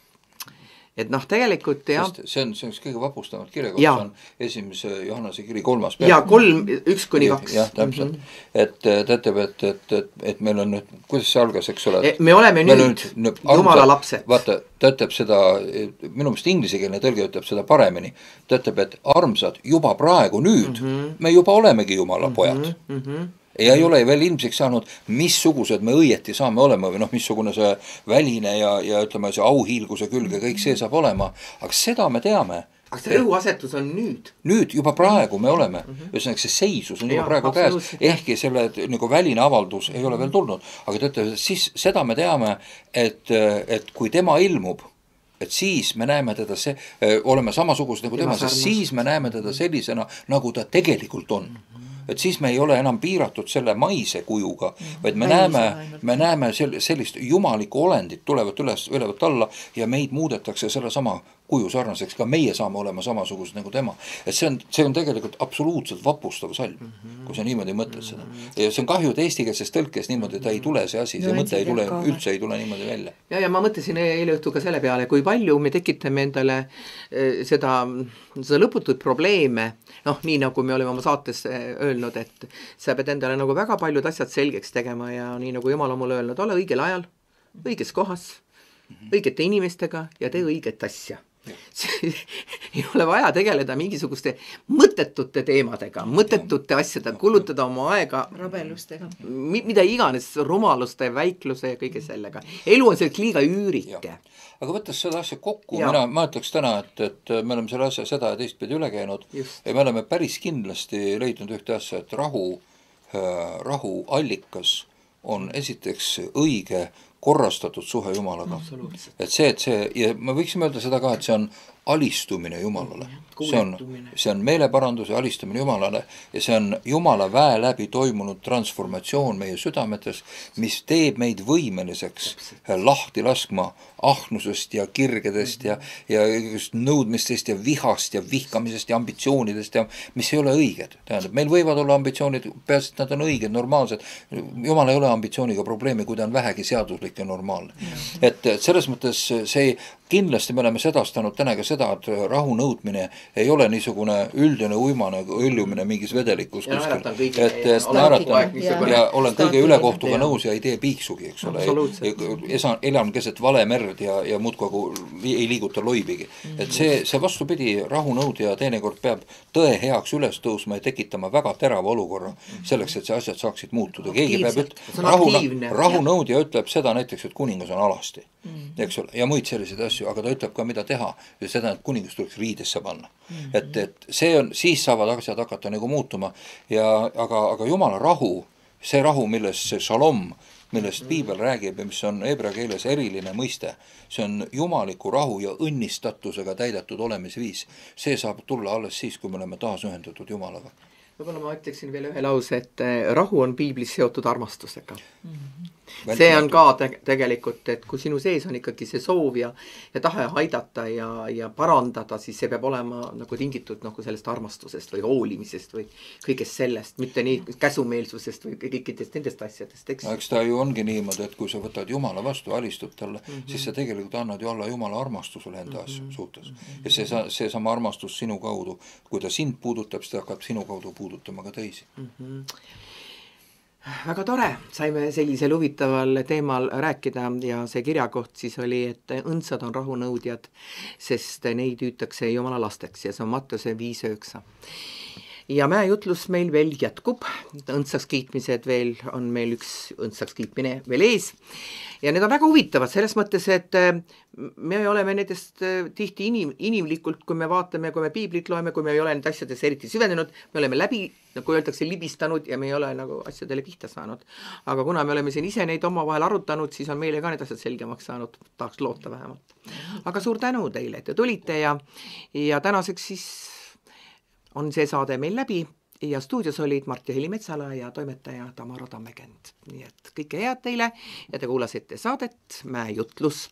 Speaker 1: et noh, tegelikult jah. see on, see on üks kõige vapustavaid kirjakohti, on esimese Johannese kiri kolmas peatükk. jaa, kolm, üks kuni kaks.
Speaker 2: jah, täpselt mm. -hmm. et ta ütleb, et, et, et, et meil on nüüd, kuidas see algas, eks ole. E, me oleme nüüd, nüüd, nüüd jumala lapsed. vaata, ta ütleb seda, minu meelest inglisekeelne tõlge ütleb seda paremini. ta ütleb, et armsad, juba praegu, nüüd mm -hmm. me juba olemegi jumala mhm, pojad mm. -hmm. Mm -hmm ja ei ole veel ilmsiks saanud, missugused me õieti saame olema või noh, missugune see väline ja, ja ütleme, see auhiilguse külg ja kõik see saab olema, aga seda me teame aga see
Speaker 1: rõhuasetus on nüüd?
Speaker 2: nüüd, juba praegu me oleme mm -hmm., ühesõnaga see seisus on juba ja, praegu käes, ehkki selle nagu väline avaldus ei ole veel tulnud, aga ta ütleb, et siis seda me teame, et, et kui tema ilmub, et siis me näeme teda see, oleme samasugused nagu tema, sest siis me näeme teda mhm. sellisena, nagu ta tegelikult on mm. -hmm et siis me ei ole enam piiratud selle maise kujuga, mm. vaid me Päris näeme, me näeme sel-, sellist jumalikku olendit tulevat üles, ülevalt alla ja meid muudetakse sellesama kuju sarnaseks, ka meie saame olema samasugused nagu tema. et see on, see on tegelikult absoluutselt vapustav salm mm. -hmm kui sa niimoodi mõtled seda. ja see on kahju, et eestikeelses tõlkes niimoodi ta ei tule see asi, see no, mõte ei tule, üldse ei tule
Speaker 1: niimoodi välja. ja, ja ma mõtlesin e-, eile õhtul ka selle peale, kui palju me tekitame endale e, seda, seda lõputuid probleeme, noh, nii nagu me oleme oma saates e, öelnud, et sa pead endale nagu väga paljud asjad selgeks tegema ja nii nagu jumal on mulle öelnud, ole õigel ajal, õiges kohas, õigete inimestega ja tee õiget asja [laughs] ei ole vaja tegeleda mingisuguste mõttetute teemadega, mõttetute asjadega, kulutada oma aega
Speaker 3: rabelustega,
Speaker 1: mida iganes, rumaluste, väikluse ja kõige sellega. elu on selleks liiga üürike. aga võttes selle asja kokku, mina,
Speaker 2: ma ütleks täna, et, et me oleme selle asja seda ja teistpidi üle käinud Just. ja me oleme päris kindlasti leidnud ühte asja, et rahu, äh, rahu allikas on esiteks õige korrastatud suhe Jumalaga. et see, et see ja me võiksime öelda seda ka, et see on alistumine Jumalale mm. -hmm see on, see on meeleparanduse alistamine Jumalale ja see on Jumala väe läbi toimunud transformatsioon meie südametes, mis teeb meid võimeliseks Absolut. lahti laskma ahnusest ja kirgedest mm -hmm. ja, ja just nõudmistest ja vihast ja vihkamisest ja ambitsioonidest ja mis ei ole õiged. tähendab, meil võivad olla ambitsioonid, peaasi, et nad on õiged, normaalsed. Jumal ei ole ambitsiooniga probleemi, kui ta on vähegi seaduslik ja normaalne mm. -hmm. et selles mõttes see kindlasti me oleme sedastanud täna ka seda, et rahu nõudmine ei ole niisugune üldine uimane hõljumine mingis vedelikus ja kuskil, et naeratan ja, ja olen kõige ülekohtuga nõus ja ei tee piiksugi, eks ole, esan, elan keset vale merd ja, ja muudkui nagu ei liiguta loibigi. et see, mhm. see vastupidi, rahunõudja teinekord peab tõe heaks üles tõusma ja tekitama väga terava olukorra mhm. selleks, et see asjad saaksid muutuda, keegi peab ütlema, rahu, rahunõudja ütleb seda näiteks, et kuningas on alasti, mhm. eks ole, ja muid selliseid asju, aga ta ütleb ka, mida teha ja seda, et kuningas tuleks riidesse panna Mm -hmm. et, et see on, siis saavad asjad hakata nagu muutuma ja aga, aga jumala rahu, see rahu, milles see šalom, millest mm-hmm. piibel räägib ja mis on heebrea keeles eriline mõiste, see on jumaliku rahu ja õnnistatusega täidetud olemisviis.
Speaker 1: see saab tulla alles siis, kui me oleme taasühendatud Jumalaga võib-olla ma ütleksin veel ühe lause, et eh, rahu on piiblis seotud armastusega mm. -hmm see on ka te tegelikult, et kui sinu sees on ikkagi see soov ja, ja tahe aidata ja, ja parandada, siis see peab olema nagu tingitud nagu sellest armastusest või hoolimisest või kõigest sellest, mitte nii käsumeelsusest või kõikidest nendest asjadest, eks. no
Speaker 2: eks ta ju ongi niimoodi, et kui sa võtad Jumala vastu, alistud talle mm, -hmm. siis sa tegelikult annad ju alla Jumala armastusele enda mm -hmm. suhtes mm. -hmm. ja see, seesama armastus sinu kaudu, kui ta sind puudutab, siis ta hakkab sinu kaudu puudutama ka teisi
Speaker 1: mm. -hmm väga tore, saime sellisel huvitaval teemal rääkida ja see kirjakoht siis oli, et õndsad on rahunõudjad, sest neid hüütakse jumala lasteks ja see on Mattuse viis üheksa ja mäejutlus meil veel jätkub, õndsaks kiitmised veel on meil üks õndsaks kiitmine veel ees ja need on väga huvitavad selles mõttes, et äh, me oleme nendest äh, tihti inim, inimlikult, kui me vaatame, kui me piiblit loeme, kui me ei ole nende asjadesse eriti süvenenud, me oleme läbi, nagu öeldakse, libistanud ja me ei ole nagu asjadele pihta saanud. aga kuna me oleme siin ise neid omavahel arutanud, siis on meile ka need asjad selgemaks saanud, tahaks loota vähemalt. aga suur tänu teile, et te tulite ja, ja tänaseks siis on see saade meil läbi ja stuudios olid Martti Helimetsaala ja toimetaja Tamara Tammekend. nii et kõike head teile ja te kuulasite saadet Mäejutlus